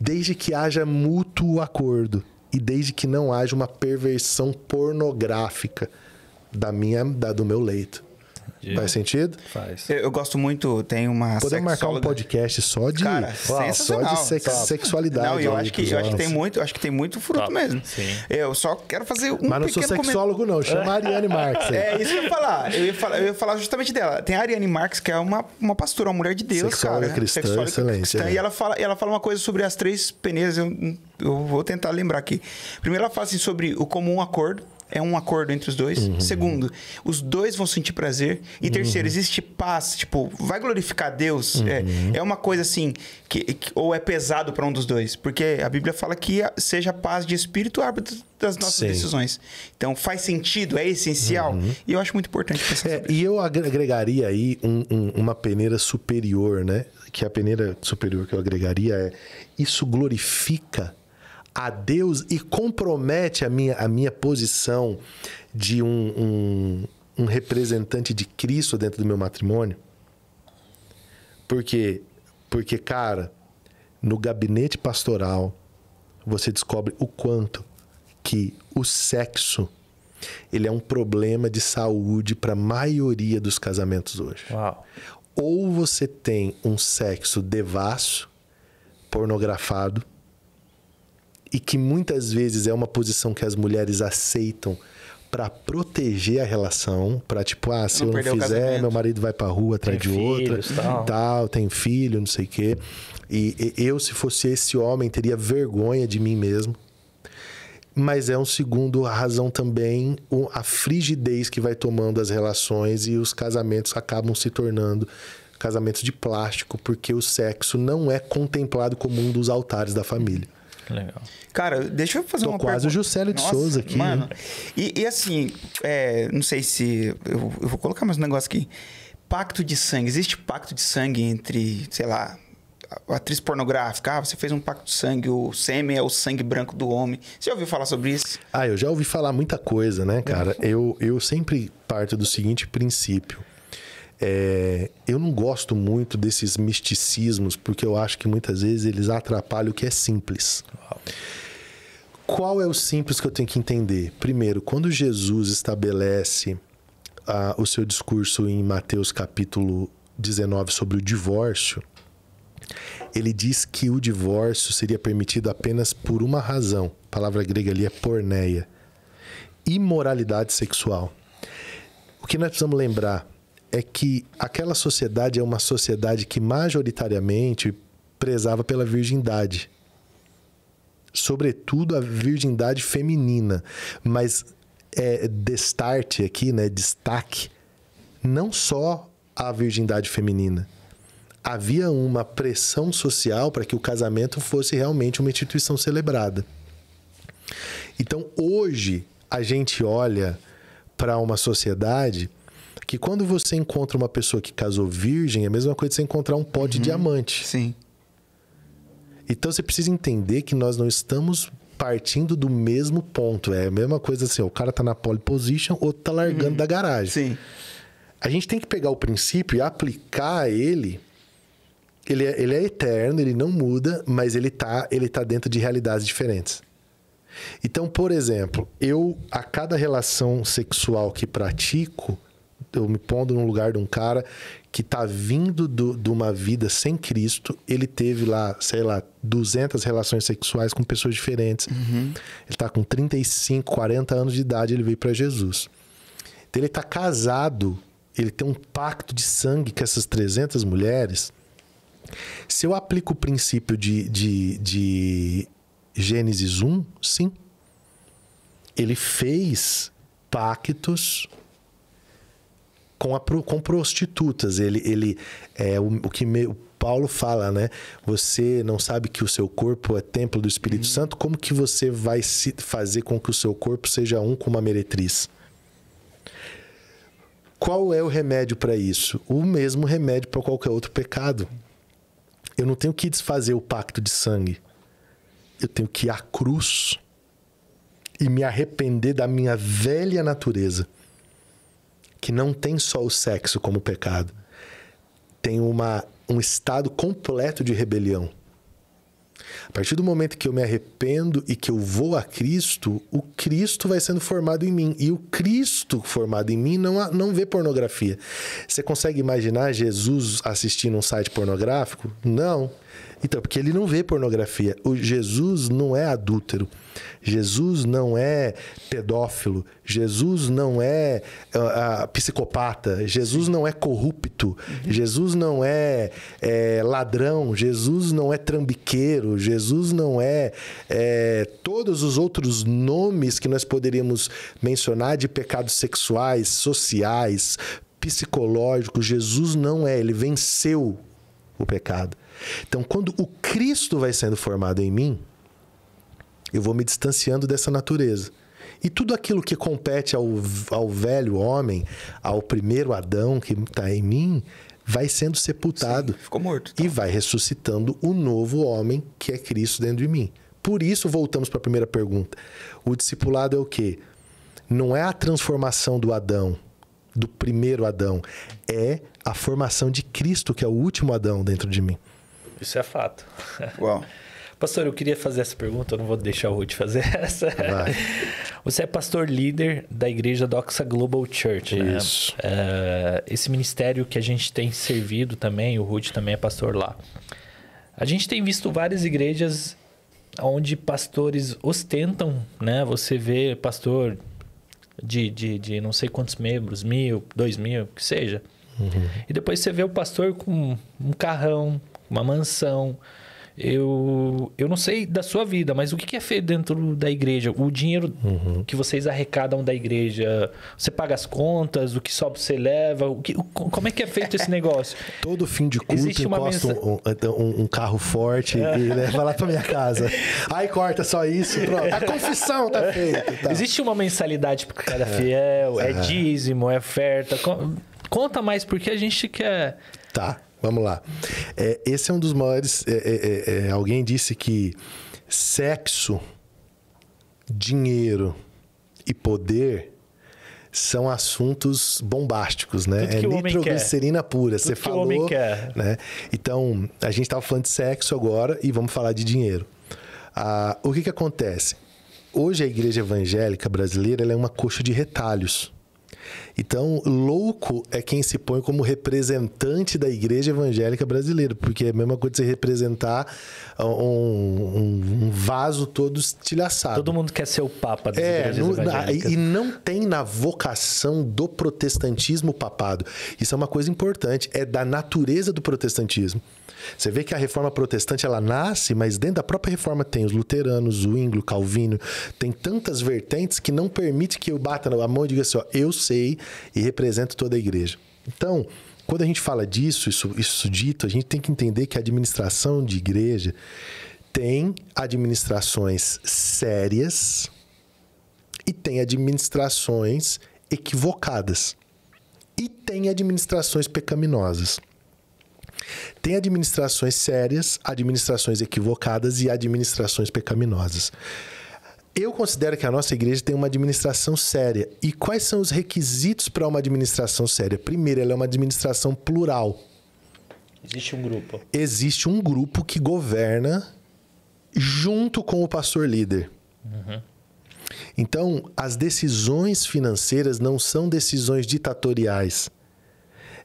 desde que haja mútuo acordo e desde que não haja uma perversão pornográfica da minha da, do meu leito. De... Faz sentido? Faz. Eu, eu, gosto muito, tem uma. Podemos marcar um podcast só de, Cara, uau, só de sex, sexualidade. Não, eu acho que eu acho que tem muito, acho que tem muito fruto Top. mesmo. Sim. Eu só quero fazer um. Mas não sou sexólogo, não. Chama a Ariane Marx. Aí. É, é isso que eu ia falar. Eu ia falar, eu ia falar justamente dela. Tem a Ariane Marx, que é uma, uma pastora, uma mulher de Deus. Sexóloga cara, cristã, sexóloga excelente. Cristã, é. E ela fala, ela fala uma coisa sobre as três peneiras. Eu, eu vou tentar lembrar aqui. Primeiro, ela fala assim, sobre o comum acordo é um acordo entre os dois. Uhum. Segundo, os dois vão sentir prazer. E uhum. terceiro, uhum. existe paz, tipo, vai glorificar Deus. É, uhum. É, é uma coisa assim, que, que ou é pesado para um dos dois. Porque a Bíblia fala que seja paz de espírito árbitro das nossas Sim. decisões. Então faz sentido, é essencial. Uhum. E eu acho muito importante pensar é, E eu agregaria aí um, um, uma peneira superior, né? Que a peneira superior que eu agregaria é isso glorifica a Deus e compromete a minha, a minha posição de um, um, um representante de Cristo dentro do meu matrimônio? Porque, porque, cara, no gabinete pastoral você descobre o quanto que o sexo ele é um problema de saúde para a maioria dos casamentos hoje. Uau. Ou você tem um sexo devasso, pornografado, e que muitas vezes é uma posição que as mulheres aceitam para proteger a relação, para tipo, ah, se não eu não fizer, meu marido vai para rua atrás tem de filhos, outra, tal. tal. tem filho, não sei o quê. E, e eu, se fosse esse homem, teria vergonha de mim mesmo. Mas é um segundo a razão também a frigidez que vai tomando as relações e os casamentos acabam se tornando casamentos de plástico, porque o sexo não é contemplado como um dos altares da família. Legal. Cara, deixa eu fazer Tô uma quase pergunta. o Juscelio de Nossa, Souza aqui. Mano. Né? E, e assim, é, não sei se. Eu, eu, vou colocar mais um negócio aqui. Pacto de sangue. Existe pacto de sangue entre, sei lá, atriz pornográfica? Ah, você fez um pacto de sangue, o sêmen é o sangue branco do homem. Você já ouviu falar sobre isso? Ah, eu já ouvi falar muita coisa, né, cara? Eu, eu sempre parto do seguinte princípio. É, eu não gosto muito desses misticismos, porque eu acho que muitas vezes eles atrapalham o que é simples. Qual é o simples que eu tenho que entender? Primeiro, quando Jesus estabelece ah, o seu discurso em Mateus capítulo 19 sobre o divórcio, ele diz que o divórcio seria permitido apenas por uma razão. A palavra grega ali é porneia. Imoralidade sexual. O que nós precisamos lembrar é que aquela sociedade é uma sociedade que majoritariamente prezava pela virgindade. Sobretudo a virgindade feminina. Mas é, destarte aqui, né, destaque, não só a virgindade feminina. Havia uma pressão social para que o casamento fosse realmente uma instituição celebrada. Então, hoje, a gente olha para uma sociedade porque quando você encontra uma pessoa que casou virgem, é a mesma coisa de você encontrar um pó de uhum. diamante. Sim. Então você precisa entender que nós não estamos partindo do mesmo ponto. É a mesma coisa assim, o cara tá na pole position, outro tá largando uhum. da garagem. Sim. A gente tem que pegar o princípio e aplicar ele. Ele é, ele é eterno, ele não muda, mas ele tá, ele tá dentro de realidades diferentes. Então, por exemplo, eu, a cada relação sexual que pratico, eu me pondo no lugar de um cara que está vindo do, de uma vida sem Cristo, ele teve lá, sei lá, 200 relações sexuais com pessoas diferentes. Uhum. Ele está com 35, 40 anos de idade, ele veio para Jesus. Então ele está casado, ele tem um pacto de sangue com essas 300 mulheres. Se eu aplico o princípio de, de, de Gênesis 1, sim. Ele fez pactos com, a, com prostitutas. Ele, ele é o, o que me, o Paulo fala, né? Você não sabe que o seu corpo é templo do Espírito uhum. Santo, como que você vai se fazer com que o seu corpo seja um com uma meretriz? Qual é o remédio para isso? O mesmo remédio para qualquer outro pecado. Eu não tenho que desfazer o pacto de sangue. Eu tenho que ir à cruz e me arrepender da minha velha natureza que não tem só o sexo como pecado. Tem uma, um estado completo de rebelião. A partir do momento que eu me arrependo e que eu vou a Cristo, o Cristo vai sendo formado em mim. E o Cristo formado em mim não, não vê pornografia. Você consegue imaginar Jesus assistindo um site pornográfico? Não. Então, porque ele não vê pornografia. O Jesus não é adúltero. Jesus não é pedófilo, Jesus não é uh, uh, psicopata, Jesus não é corrupto, uhum. Jesus não é, é, ladrão, Jesus não é trambiqueiro, Jesus não é, é todos os outros nomes que nós poderíamos mencionar de pecados sexuais, sociais, psicológicos. Jesus não é, ele venceu o pecado. Então, quando o Cristo vai sendo formado em mim, eu vou me distanciando dessa natureza. E tudo aquilo que compete ao, ao velho homem, ao primeiro Adão que está em mim, vai sendo sepultado. Sim, ficou morto. Então. E vai ressuscitando o novo homem que é Cristo dentro de mim. Por isso, voltamos para a primeira pergunta. O discipulado é o quê? Não é a transformação do Adão, do primeiro Adão. É a formação de Cristo, que é o último Adão dentro de mim. Isso é fato. Uau. Pastor, eu queria fazer essa pergunta, eu não vou deixar o Ruth fazer essa. Vai. Você é pastor líder da igreja Doxa Global Church, né? Isso. É, esse ministério que a gente tem servido também, o Ruth também é pastor lá. A gente tem visto várias igrejas onde pastores ostentam, né? Você vê pastor de, de, de não sei quantos membros, mil, dois mil, que seja. Uhum. E depois você vê o pastor com um carrão, uma mansão, eu, eu não sei da sua vida, mas o que é feito dentro da igreja? O dinheiro uhum. que vocês arrecadam da igreja, você paga as contas, o que sobra você leva? O que, como é que é feito esse negócio? Todo fim de culto Existe encosta mensa... um, então, um, um, carro forte e leva lá pra minha casa. Aí corta só isso, pronto. A confissão tá feita. Tá. Existe uma mensalidade para cada é. fiel, é. é dízimo, é oferta. Conta mais, porque a gente quer... Tá Vamos lá. É, esse é um dos maiores. É é, é, é, alguém disse que sexo, dinheiro e poder são assuntos bombásticos, né? é nitroglicerina pura. Tudo Você falou, né? Então a gente estava falando de sexo agora e vamos falar de dinheiro. Ah, o que que acontece? Hoje a igreja evangélica brasileira é uma coxa de retalhos. Então, louco é quem se põe como representante da igreja evangélica brasileira, porque é a mesma coisa de você representar ah, um, um, um vaso todo estilhaçado. Todo mundo quer ser o papa da é, igrejas no, na, e não tem na vocação do protestantismo papado. Isso é uma coisa importante, é da natureza do protestantismo. Você vê que a reforma protestante ela nasce, mas dentro da própria reforma tem os luteranos, o o Calvino, tem tantas vertentes que não permite que eu bata na mão e diga assim, ó, eu sei e represento toda a igreja. Então, quando a gente fala disso, isso, isso dito, a gente tem que entender que a administração de igreja tem administrações sérias e tem administrações equivocadas e tem administrações pecaminosas. Tem administrações sérias, administrações equivocadas e administrações pecaminosas. Eu considero que a nossa igreja tem uma administração séria. E quais são os requisitos para uma administração séria? Primeiro, ela é uma administração plural. Existe um grupo. Existe um grupo que governa junto com o pastor líder. Uhum. Então, as decisões financeiras não são decisões ditatoriais.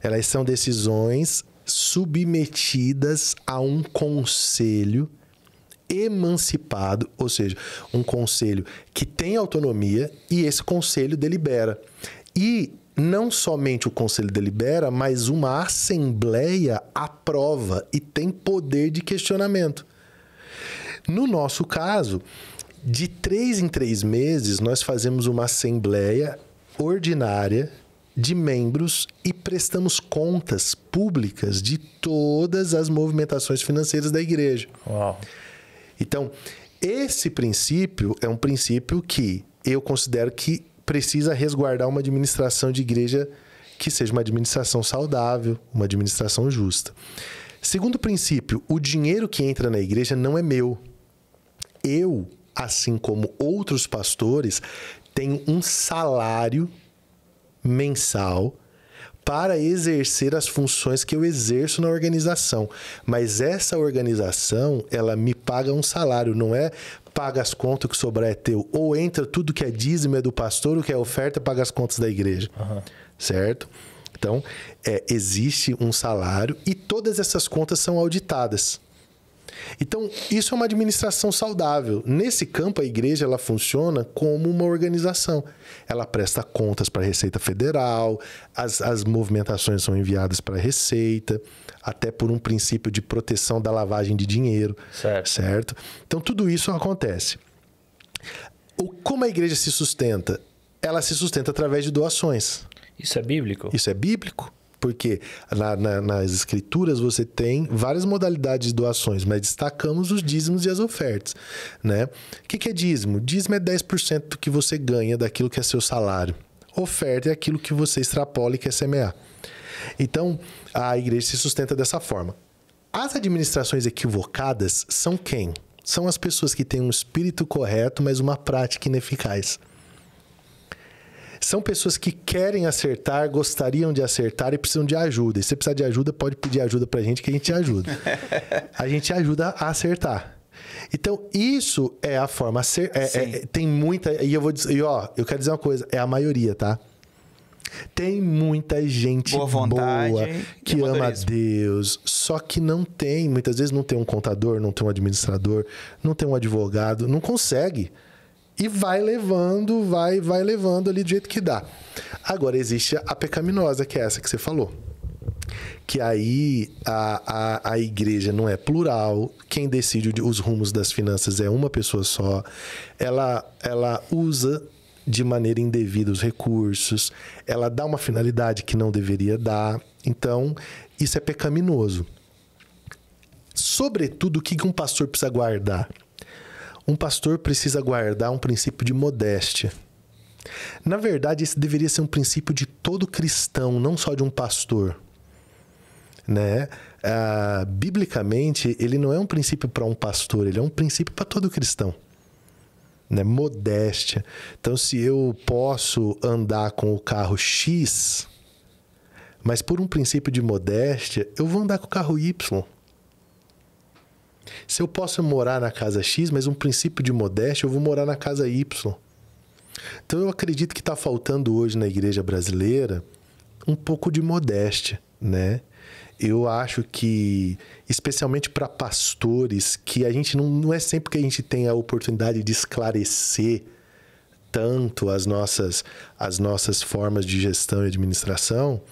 Elas são decisões submetidas a um conselho emancipado, ou seja, um conselho que tem autonomia e esse conselho delibera. E não somente o conselho delibera, mas uma assembleia aprova e tem poder de questionamento. No nosso caso, de três em três meses, nós fazemos uma assembleia ordinária de membros e prestamos contas públicas de todas as movimentações financeiras da igreja. Uau. Então, esse princípio é um princípio que eu considero que precisa resguardar uma administração de igreja que seja uma administração saudável, uma administração justa. Segundo princípio, o dinheiro que entra na igreja não é meu. Eu, assim como outros pastores, tenho um salário mensal para exercer as funções que eu exerço na organização. Mas essa organização, ela me paga um salário, não é paga as contas que sobrar é teu. Ou entra tudo que é dízimo é do pastor, o que é oferta paga as contas da igreja. Uhum. Certo? Então, é, existe um salário e todas essas contas são auditadas. Então, isso é uma administração saudável. Nesse campo, a igreja ela funciona como uma organização. Ela presta contas para a Receita Federal, as, as movimentações são enviadas para a Receita, até por um princípio de proteção da lavagem de dinheiro. Certo. certo? Então, tudo isso acontece. O, como a igreja se sustenta? Ela se sustenta através de doações. Isso é bíblico? Isso é bíblico. Porque na, na, nas escrituras você tem várias modalidades de doações, mas destacamos os dízimos e as ofertas. Né? O que, que é dízimo? Dízimo é 10% do que você ganha daquilo que é seu salário. Oferta é aquilo que você extrapola e quer semear. Então, a igreja se sustenta dessa forma. As administrações equivocadas são quem? São as pessoas que têm um espírito correto, mas uma prática ineficaz. São pessoas que querem acertar, gostariam de acertar e precisam de ajuda. E se precisar de ajuda, pode pedir ajuda pra gente que a gente te ajuda. a gente ajuda a acertar. Então, isso é a forma. Ser, é, é, tem muita. E eu vou dizer, e ó, eu quero dizer uma coisa: é a maioria, tá? Tem muita gente boa, vontade, boa que ama a Deus, só que não tem, muitas vezes não tem um contador, não tem um administrador, não tem um advogado, não consegue e vai levando, vai, vai levando ali do jeito que dá. Agora existe a pecaminosa, que é essa que você falou. Que aí a, a, a igreja não é plural, quem decide os rumos das finanças é uma pessoa só, ela, ela usa de maneira indevida os recursos, ela dá uma finalidade que não deveria dar, então isso é pecaminoso. Sobretudo, o que um pastor precisa guardar? Um pastor precisa guardar um princípio de modéstia. Na verdade, esse deveria ser um princípio de todo cristão, não só de um pastor. Né? Ah, biblicamente, ele não é um princípio para um pastor, ele é um princípio para todo cristão. Né? Modéstia. Então, se eu posso andar com o carro X, mas por um princípio de modéstia, eu vou andar com o carro Y. Se eu posso morar na casa X, mas um princípio de modéstia, eu vou morar na casa Y. Então eu acredito que está faltando hoje na igreja brasileira um pouco de modéstia, né? Eu acho que, especialmente para pastores, que a gente não, não é sempre que a gente tem a oportunidade de esclarecer tanto as nossas, as nossas formas de gestão e administração,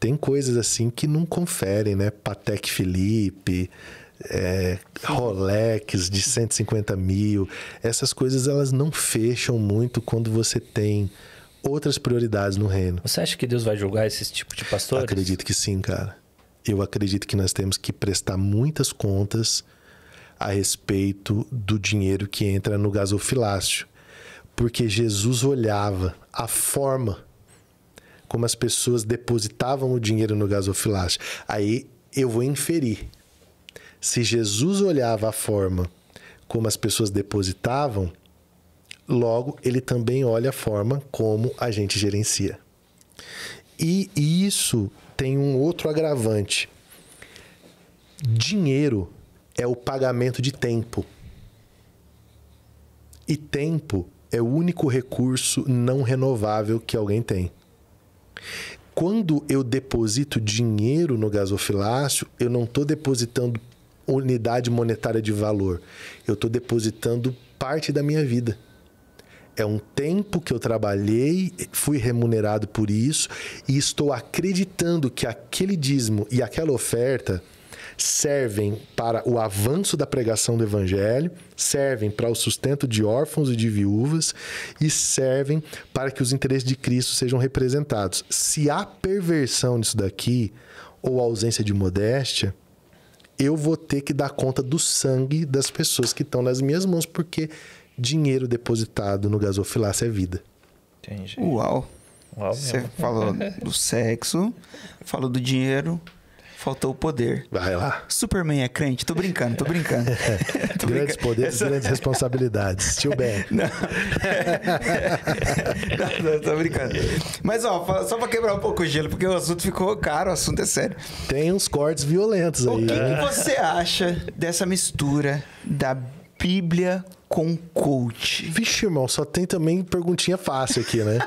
tem coisas assim que não conferem, né? Patek Felipe, é, Rolex de 150 mil, essas coisas elas não fecham muito quando você tem outras prioridades no reino. Você acha que Deus vai julgar esse tipo de pastor? Acredito que sim, cara. Eu acredito que nós temos que prestar muitas contas a respeito do dinheiro que entra no gasofilácio. Porque Jesus olhava a forma como as pessoas depositavam o dinheiro no gasofilácio. Aí eu vou inferir se Jesus olhava a forma como as pessoas depositavam, logo ele também olha a forma como a gente gerencia. E isso tem um outro agravante. Dinheiro é o pagamento de tempo. E tempo é o único recurso não renovável que alguém tem. Quando eu deposito dinheiro no gasofilácio, eu não estou depositando unidade monetária de valor. Eu estou depositando parte da minha vida. É um tempo que eu trabalhei, fui remunerado por isso e estou acreditando que aquele dízimo e aquela oferta servem para o avanço da pregação do evangelho, servem para o sustento de órfãos e de viúvas e servem para que os interesses de Cristo sejam representados. Se há perversão nisso daqui ou ausência de modéstia, eu vou ter que dar conta do sangue das pessoas que estão nas minhas mãos, porque dinheiro depositado no gasofilácio é vida. Entendi. Uau! Uau Você falou do sexo, falou do dinheiro, faltou o poder. Vai lá. Superman é crente? Tô brincando, tô brincando. tô grandes poderes, Essa... grandes responsabilidades. Tio Ben. Não. não, não, tô brincando. Mas, ó, só pra quebrar um pouco o gelo, porque o assunto ficou caro, o assunto é sério. Tem uns cortes violentos aí. O que, né? que você acha dessa mistura da Bíblia com coach? Vixe, irmão, só tem também perguntinha fácil aqui, né?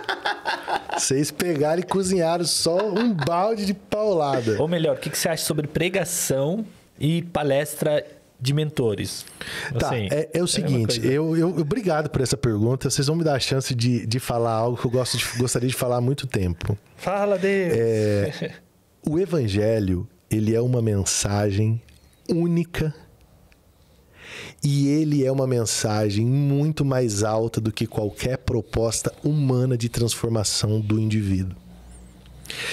Vocês pegaram e cozinharam só um balde de paulada. Ou melhor, o que, você acha sobre pregação e palestra de mentores? Tá, assim, é, é, o é seguinte, é eu, eu, obrigado por essa pergunta. Vocês vão me dar a chance de, de falar algo que eu gosto de, gostaria de falar há muito tempo. Fala, Deus! É, o evangelho, ele é uma mensagem única e ele é uma mensagem muito mais alta do que qualquer proposta humana de transformação do indivíduo.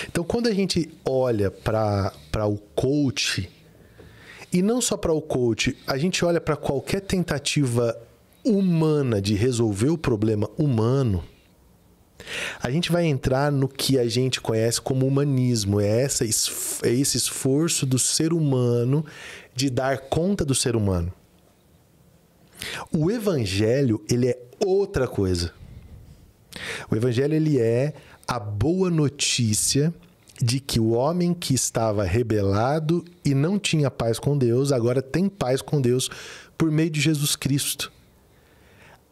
Então, quando a gente olha para o coach, e não só para o coach, a gente olha para qualquer tentativa humana de resolver o problema humano, a gente vai entrar no que a gente conhece como humanismo, é, essa, é esse esforço do ser humano de dar conta do ser humano. O evangelho, ele é outra coisa. O evangelho, ele é a boa notícia de que o homem que estava rebelado e não tinha paz com Deus, agora tem paz com Deus por meio de Jesus Cristo.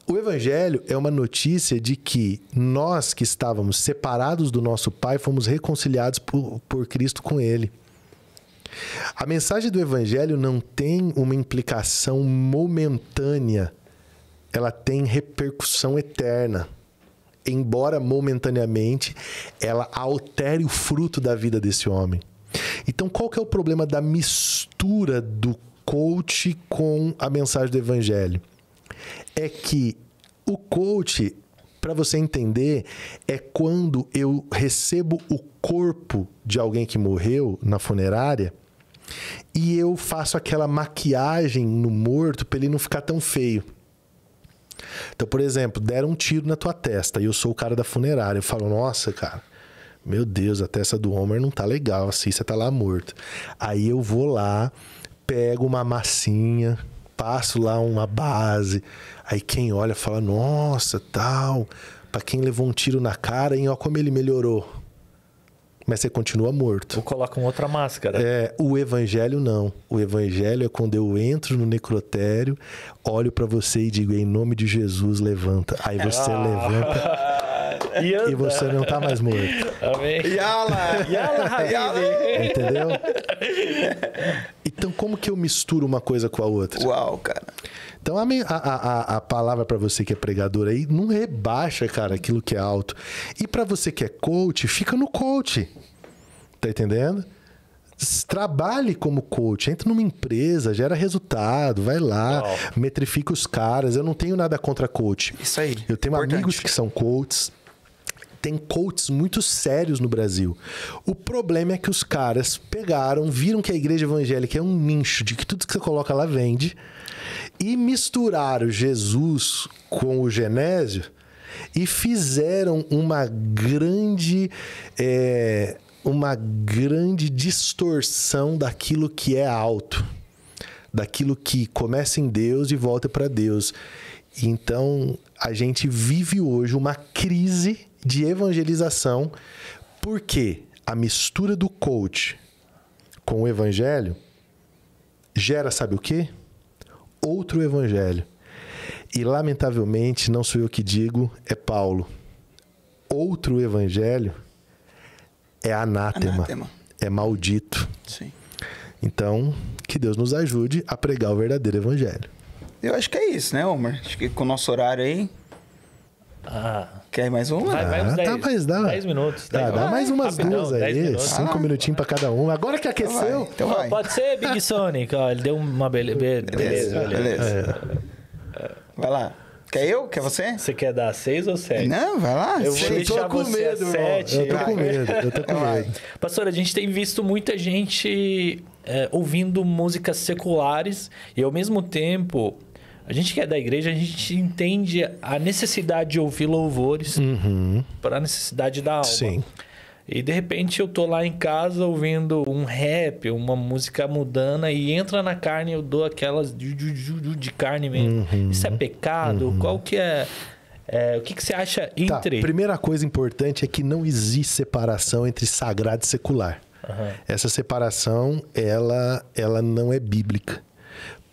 O Evangelho é uma notícia de que nós que estávamos separados do nosso Pai fomos reconciliados por, por Cristo com Ele. A mensagem do evangelho não tem uma implicação momentânea, ela tem repercussão eterna. Embora momentaneamente ela altere o fruto da vida desse homem. Então, qual que é o problema da mistura do coach com a mensagem do evangelho? É que o coach, para você entender, é quando eu recebo o corpo de alguém que morreu na funerária e eu faço aquela maquiagem no morto para ele não ficar tão feio. Então, por exemplo, deram um tiro na tua testa e eu sou o cara da funerária. Eu falo, nossa, cara, meu Deus, a testa do Homer não tá legal assim, você tá lá morto. Aí eu vou lá, pego uma massinha, passo lá uma base. Aí quem olha fala, nossa, tal. Pra quem levou um tiro na cara, hein, ó, como ele melhorou mas você continua morto. Ou coloca uma outra máscara. É, o evangelho não. O evangelho é quando eu entro no necrotério, olho para você e digo, em nome de Jesus, levanta. Aí você ah. levanta. E, e, você não tá mais morto. Amém. Yala! Yala, Yala! Entendeu? Então, como que eu misturo uma coisa com a outra? Uau, cara. Então a, a, a, a palavra para você que é pregador aí, não rebaixa, cara, aquilo que é alto. E para você que é coach, fica no coach. Tá entendendo? trabalhe como coach, entre numa empresa, gera resultado, vai lá, Uau. metrifica os caras. Eu não tenho nada contra coach. Isso aí. Eu tenho importante. amigos que são coaches. Tem coaches muito sérios no Brasil. O problema é que os caras pegaram, viram que a igreja evangélica é um nicho de que tudo que você coloca lá vende. E misturaram Jesus com o Genésio e fizeram uma grande. É, uma grande distorção daquilo que é alto, daquilo que começa em Deus e volta para Deus. Então, a gente vive hoje uma crise de evangelização, porque a mistura do coach com o evangelho gera, sabe o quê? outro evangelho. E lamentavelmente, não sou eu que digo, é Paulo. Outro evangelho é anátema, anátema. é maldito. Sim. Então, que Deus nos ajude a pregar o verdadeiro evangelho. Eu acho que é isso, né, Omar? Acho que com o nosso horário aí, ah. Quer mais uma? Vai, vai uns 10, ah, tá, mas dá. 10 minutos. Tá, dá, mais umas Rapidão, duas aí. 5 ah, minutinhos pra cada uma. Agora que aqueceu. Então vai, então vai. Pode ser Big Sonic. Ó, ele deu uma beleza. Beleza, beleza. beleza. É. Vai lá. Quer eu? Quer você? Você quer dar 6 ou 7? Não, vai lá. Eu vou eu tô com medo, sete. Eu tô com medo, eu tô com medo. Pastor, a gente tem visto muita gente é, ouvindo músicas seculares e, ao mesmo tempo, a gente que é da igreja, a gente entende a necessidade de ouvir louvores uhum. para a necessidade da alma. Sim. E de repente eu tô lá em casa ouvindo um rap, uma música mudana e entra na carne eu dou aquelas de, carne mesmo. Uhum. Isso é pecado? Uhum. Qual que é, é? o que, que você acha tá, entre? Tá, primeira coisa importante é que não existe separação entre sagrado e secular. Essa separação ela, ela não é bíblica.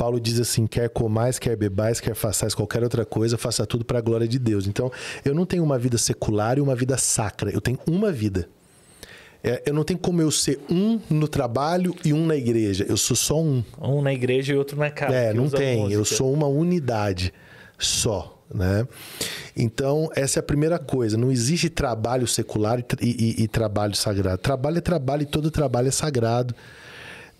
Paulo diz assim: quer comais, quer bebais, quer façais qualquer outra coisa, faça tudo para a glória de Deus. Então, eu não tenho uma vida secular e uma vida sacra. Eu tenho uma vida. É, eu não tenho como eu ser um no trabalho e um na igreja. Eu sou só um. Um na igreja e outro na casa. É, não tem. Eu sou uma unidade só. Né? Então, essa é a primeira coisa. Não existe trabalho secular e, e, e trabalho sagrado. Trabalho é trabalho e todo trabalho é sagrado.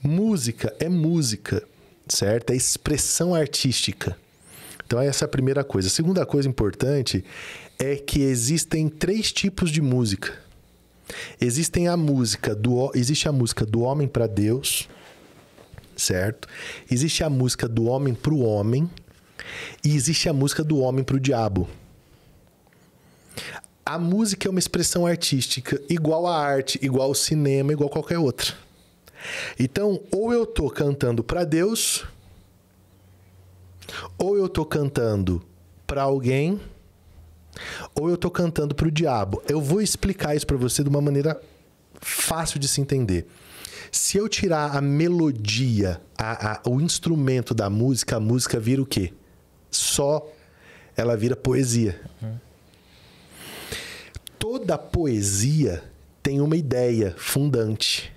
Música é música certo? É expressão artística. Então, essa é a primeira coisa. A segunda coisa importante é que existem três tipos de música. Existem a música do existe a música do homem para Deus, certo? Existe a música do homem para o homem e existe a música do homem para o diabo. A música é uma expressão artística igual à arte, igual ao cinema, igual qualquer outra. Então, ou eu tô cantando para Deus, ou eu tô cantando para alguém, ou eu tô cantando para o diabo. Eu vou explicar isso para você de uma maneira fácil de se entender. Se eu tirar a melodia, a, a, o instrumento da música, a música vira o quê? Só ela vira poesia. Toda poesia tem uma ideia fundante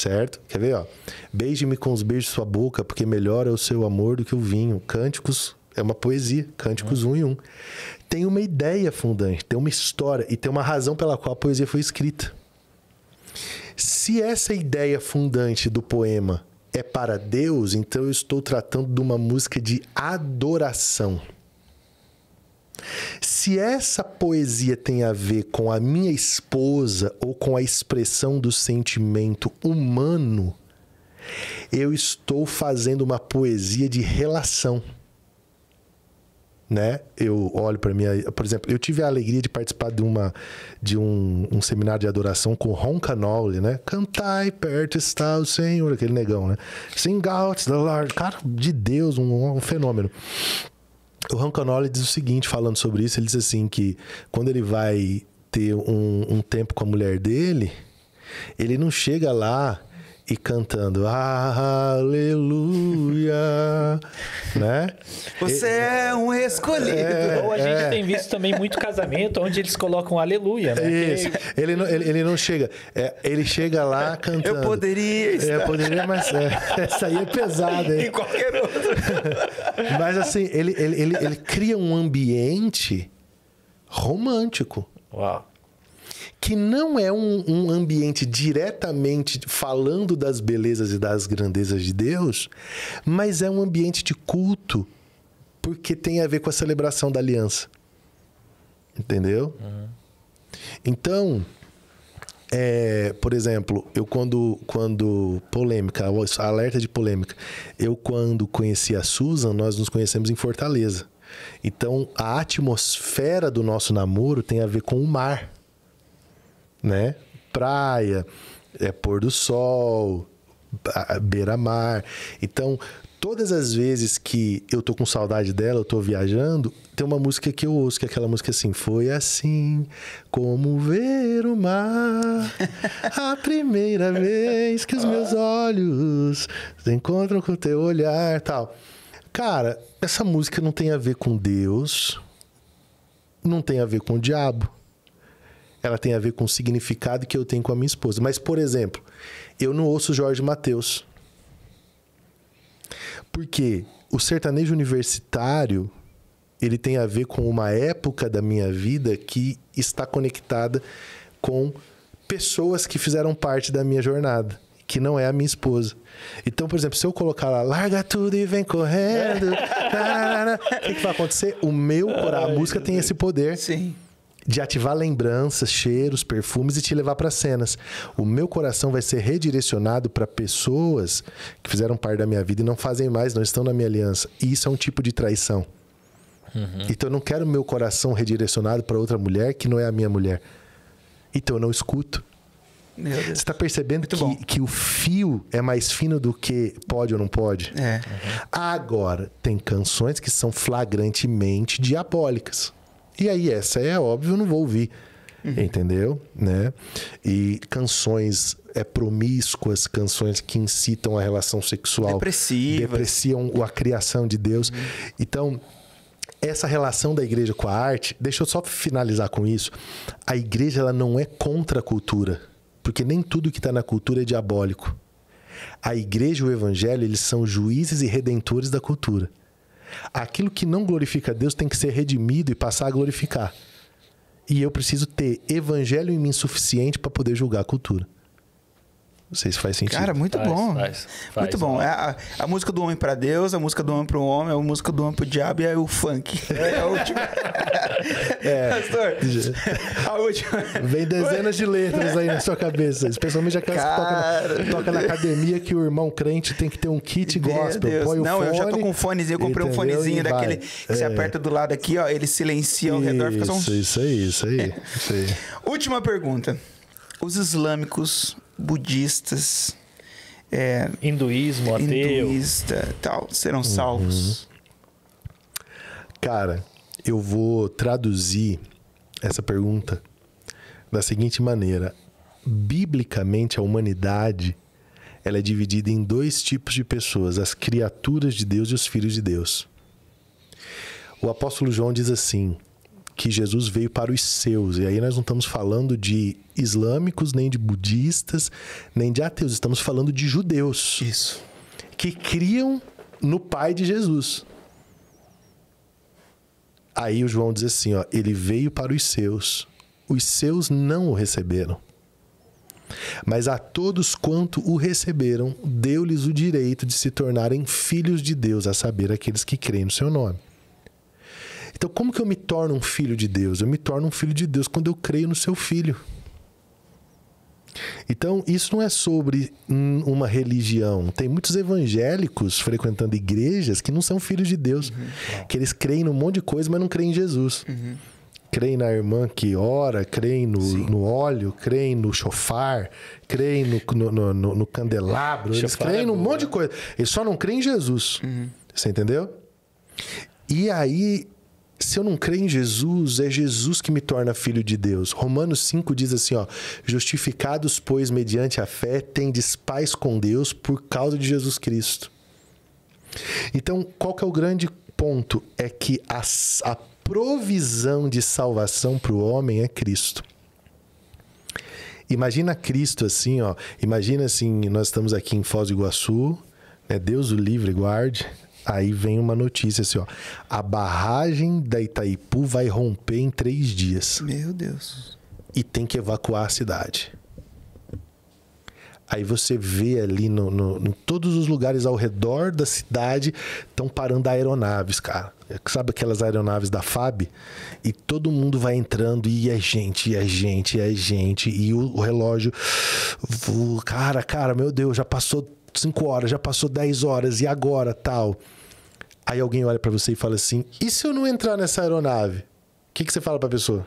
certo? Quer ver, ó? Beije-me com os beijos de sua boca, porque melhor é o seu amor do que o vinho. Cânticos é uma poesia, Cânticos uhum. e 1. Tem uma ideia fundante, tem uma história e tem uma razão pela qual a poesia foi escrita. Se essa ideia fundante do poema é para Deus, então eu estou tratando de uma música de adoração. Se essa poesia tem a ver com a minha esposa ou com a expressão do sentimento humano, eu estou fazendo uma poesia de relação. Né? Eu olho para minha, por exemplo, eu tive a alegria de participar de uma de um, um seminário de adoração com Ron Canole, né? Cantai perto está o Senhor, aquele negão, né? Sing out the Lord, cara de Deus, um, um fenômeno. O Rancanoli diz o seguinte, falando sobre isso, ele diz assim que quando ele vai ter um, um tempo com a mulher dele, ele não chega lá e cantando Aleluia, né? Você e, é um escolhido. É, Ou a gente é. tem visto também muito casamento onde eles colocam Aleluia, né? Isso. Ele, não, ele, ele não chega, é, ele chega lá cantando. É, eu poderia estar. Eu poderia, mas é, essa aí é pesada. Hein? Em qualquer outro. mas assim, ele, ele, ele, ele cria um ambiente romântico. Uau que não é um, um ambiente diretamente falando das belezas e das grandezas de Deus, mas é um ambiente de culto, porque tem a ver com a celebração da aliança. Entendeu? Uhum. Então, é, por exemplo, eu quando, quando polêmica, alerta de polêmica, eu quando conheci a Susan, nós nos conhecemos em Fortaleza. Então, a atmosfera do nosso namoro tem a ver com o mar né? Praia, é pôr do sol, beira-mar. Então, todas as vezes que eu tô com saudade dela, eu tô viajando, tem uma música que eu ouço, que é aquela música assim, foi assim como ver o mar a primeira vez que os meus olhos se encontram com o teu olhar, tal. Cara, essa música não tem a ver com Deus, não tem a ver com o diabo, ela tem a ver com o significado que eu tenho com a minha esposa. Mas, por exemplo, eu não ouço Jorge Mateus. Porque o sertanejo universitário, ele tem a ver com uma época da minha vida que está conectada com pessoas que fizeram parte da minha jornada que não é a minha esposa. Então, por exemplo, se eu colocar lá, larga tudo e vem correndo, o que, que, vai acontecer? O meu coração, a música tem esse poder. Sim de ativar lembranças, cheiros, perfumes e te levar para cenas. O meu coração vai ser redirecionado para pessoas que fizeram parte da minha vida e não fazem mais, não estão na minha aliança. E isso é um tipo de traição. Uhum. Então eu não quero meu coração redirecionado para outra mulher que não é a minha mulher. Então eu não escuto. Você está percebendo que, que, o fio é mais fino do que pode ou não pode? É. Uhum. Agora, tem canções que são flagrantemente diabólicas. E aí, essa é óbvio, eu não vou ouvir. Uhum. Entendeu? Né? E canções é, promíscuas, canções que incitam a relação sexual. Depressivas. Depreciam a criação de Deus. Uhum. Então, essa relação da igreja com a arte, deixa eu só finalizar com isso. A igreja ela não é contra a cultura, porque nem tudo que está na cultura é diabólico. A igreja e o evangelho, eles são juízes e redentores da cultura. Aquilo que não glorifica a Deus tem que ser redimido e passar a glorificar. E eu preciso ter evangelho em mim suficiente para poder julgar a cultura. Não sei se faz sentido. Cara, muito faz, bom. Faz, faz, muito bom. É a, a, música do homem para Deus, a música do homem para o homem, a música do homem para o diabo e é o funk. É, é a última. É. é. Pastor, a última. Vem dezenas de letras aí na sua cabeça, especialmente aquelas Cara... que toca, toca na academia que o irmão crente tem que ter um kit gospel. Põe Não, o fone, eu já tô com um fonezinho, eu comprei entendeu? um fonezinho daquele que é. você aperta do lado aqui, ó, ele silencia ao isso, redor, fica só um... Isso aí, isso aí, isso aí. Última pergunta. Os islâmicos budistas, é, hinduísmo, ateu, hinduísta, tal, serão salvos. Uhum. Cara, eu vou traduzir essa pergunta da seguinte maneira: biblicamente a humanidade ela é dividida em dois tipos de pessoas, as criaturas de Deus e os filhos de Deus. O apóstolo João diz assim: que Jesus veio para os seus. E aí nós não estamos falando de islâmicos, nem de budistas, nem de ateus. Estamos falando de judeus. Isso. Que criam no Pai de Jesus. Aí o João diz assim: ó, ele veio para os seus, os seus não o receberam. Mas a todos quanto o receberam, deu-lhes o direito de se tornarem filhos de Deus, a saber, aqueles que creem no seu nome. Então, como que eu me torno um filho de Deus? Eu me torno um filho de Deus quando eu creio no seu filho. Então, isso não é sobre uma religião. Tem muitos evangélicos frequentando igrejas que não são filhos de Deus, uhum. que eles creem num monte de coisa, mas não creem em Jesus. Uhum. Creem na irmã que ora, creem no, no óleo, creem no chofar, creem no, no, no, no candelabro, eles chofar creem é num monte de coisa. Eles só não creem em Jesus. Uhum. Você entendeu? E aí se eu não creio em Jesus, é Jesus que me torna filho de Deus. Romanos 5 diz assim, ó: "Justificados, pois, mediante a fé, tendes paz com Deus por causa de Jesus Cristo". Então, qual que é o grande ponto? É que a, a provisão de salvação para o homem é Cristo. Imagina Cristo assim, ó. Imagina assim, nós estamos aqui em Foz do Iguaçu, né? Deus o livre guarde. Aí vem uma notícia assim, ó. A barragem da Itaipu vai romper em três dias. Meu Deus. E tem que evacuar a cidade. Aí você vê ali no, no, em todos os lugares ao redor da cidade estão parando aeronaves, cara. Sabe aquelas aeronaves da FAB? E todo mundo vai entrando e é gente, é gente, é gente. E o, o relógio. Cara, cara, meu Deus, já passou 5 horas, já passou 10 horas e agora tal. Aí alguém olha para você e fala assim: e se eu não entrar nessa aeronave? O que, que você fala pra pessoa?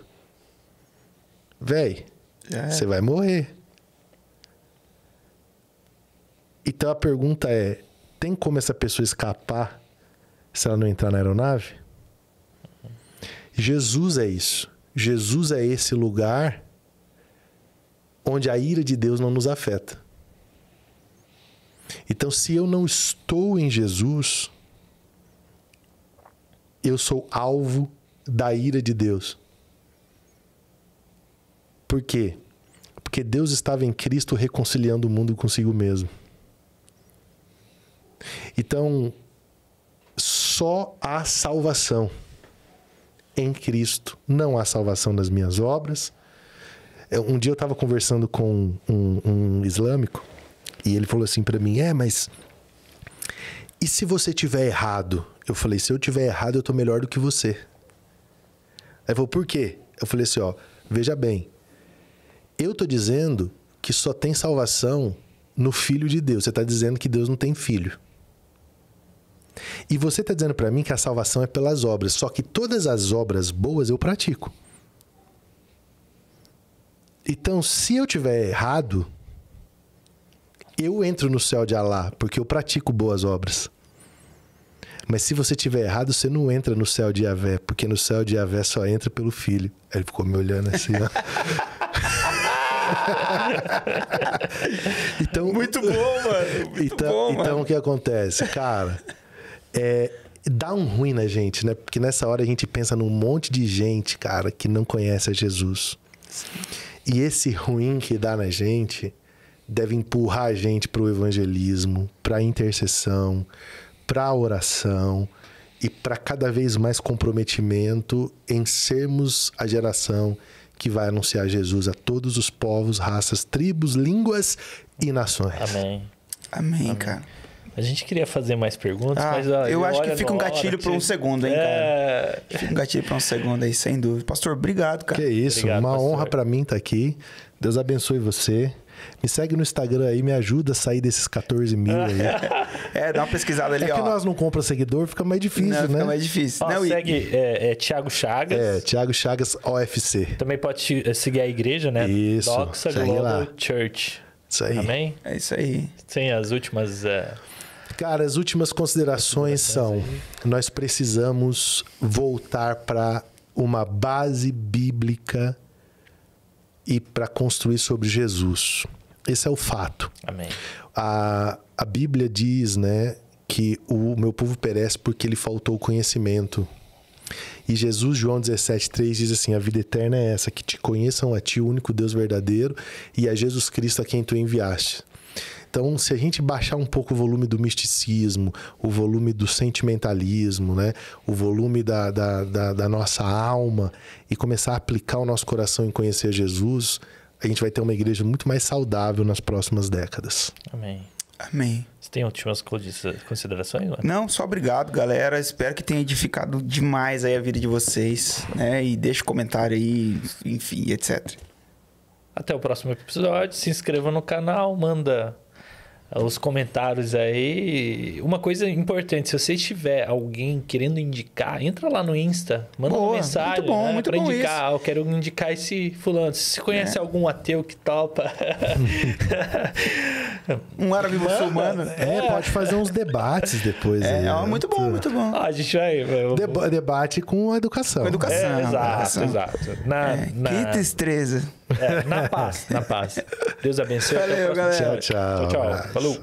Véi, é. você vai morrer. Então a pergunta é: tem como essa pessoa escapar se ela não entrar na aeronave? Jesus é isso. Jesus é esse lugar onde a ira de Deus não nos afeta. Então, se eu não estou em Jesus, eu sou alvo da ira de Deus. Por quê? Porque Deus estava em Cristo reconciliando o mundo consigo mesmo. Então, só há salvação em Cristo. Não há salvação nas minhas obras. É, um dia eu estava conversando com um, um islâmico e ele falou assim para mim: "É, mas e se você tiver errado?" Eu falei: "Se eu tiver errado, eu tô melhor do que você." Aí ele falou: "Por quê?" Eu falei assim, ó, veja bem. Eu tô dizendo que só tem salvação no filho de Deus. Você tá dizendo que Deus não tem filho. E você está dizendo para mim que a salvação é pelas obras, só que todas as obras boas eu pratico. Então, se eu tiver errado, eu entro no céu de Alá, porque eu pratico boas obras. Mas se você tiver errado, você não entra no céu de Avé, porque no céu de Avé só entra pelo filho. Ele ficou me olhando assim, ó. então, muito bom, mano. Muito então, bom, então mano. o que acontece? Cara, é, dá um ruim na gente, né? Porque nessa hora a gente pensa num monte de gente, cara, que não conhece a Jesus. Sim. E esse ruim que dá na gente deve empurrar a gente para o evangelismo, para a intercessão, para a oração e para cada vez mais comprometimento em sermos a geração que vai anunciar Jesus a todos os povos, raças, tribos, línguas e nações. Amém. Amém, Amém. cara. A gente queria fazer mais perguntas, ah, mas. Ó, ah, eu, eu acho que fica um gatilho para um segundo, hein, é... cara? Fica um gatilho para um segundo aí, sem dúvida. Pastor, obrigado, cara. Que isso, obrigado, uma pastor. honra para mim estar tá aqui. Deus abençoe você. Me segue no Instagram aí, me ajuda a sair desses 14 mil aí. é, dá uma pesquisada ali, é ó. que nós não compra seguidor, fica mais difícil, não, né? Fica mais difícil. Ó, não, segue e... é, é Thiago Chagas. É, Thiago Chagas OFC. Também pode eh, seguir a igreja, né? Isso. Doxa Global Church. Isso aí. Amém? É isso aí. Sim, as últimas... É... Cara, as últimas considerações são: aí. nós precisamos voltar para uma base bíblica e para construir sobre Jesus. Esse é o fato. Amém. A, a Bíblia diz, né, que o meu povo perece porque lhe faltou conhecimento. E Jesus, João 3, diz assim: A vida eterna é essa, que te conheçam a ti, o único Deus verdadeiro, e a Jesus Cristo a quem tu enviaste. Então, se a gente baixar um pouco o volume do misticismo, o volume do sentimentalismo, né? o volume da, da, da, da nossa alma e começar a aplicar o nosso coração em conhecer Jesus, a gente vai ter uma igreja muito mais saudável nas próximas décadas. Amém. Amém. Você tem últimas considerações? Mano? Não, só obrigado, galera. Espero que tenha edificado demais aí a vida de vocês, né? E deixe um comentário aí, enfim, etc. Até o próximo episódio. Se inscreva no canal, manda os comentários aí. Uma coisa importante, se você tiver alguém querendo indicar, entra lá no Insta, manda Boa, uma mensagem. Muito bom, né? muito pra bom indicar, isso. Ah, eu quero indicar esse fulano. Se você conhece é. algum ateu que topa. um árabe muçulmano. É. é, pode fazer uns debates depois. É, aí, né? é muito bom, muito bom. Ah, a gente vai. Deba debate com a educação. Com a educação. É, exato, educação. exato. Na, é, na... Que tristeza. É, na paz, na paz. Deus abençoe. Valeu, galera. Tchau, tchau. Tchau, tchau. Falou.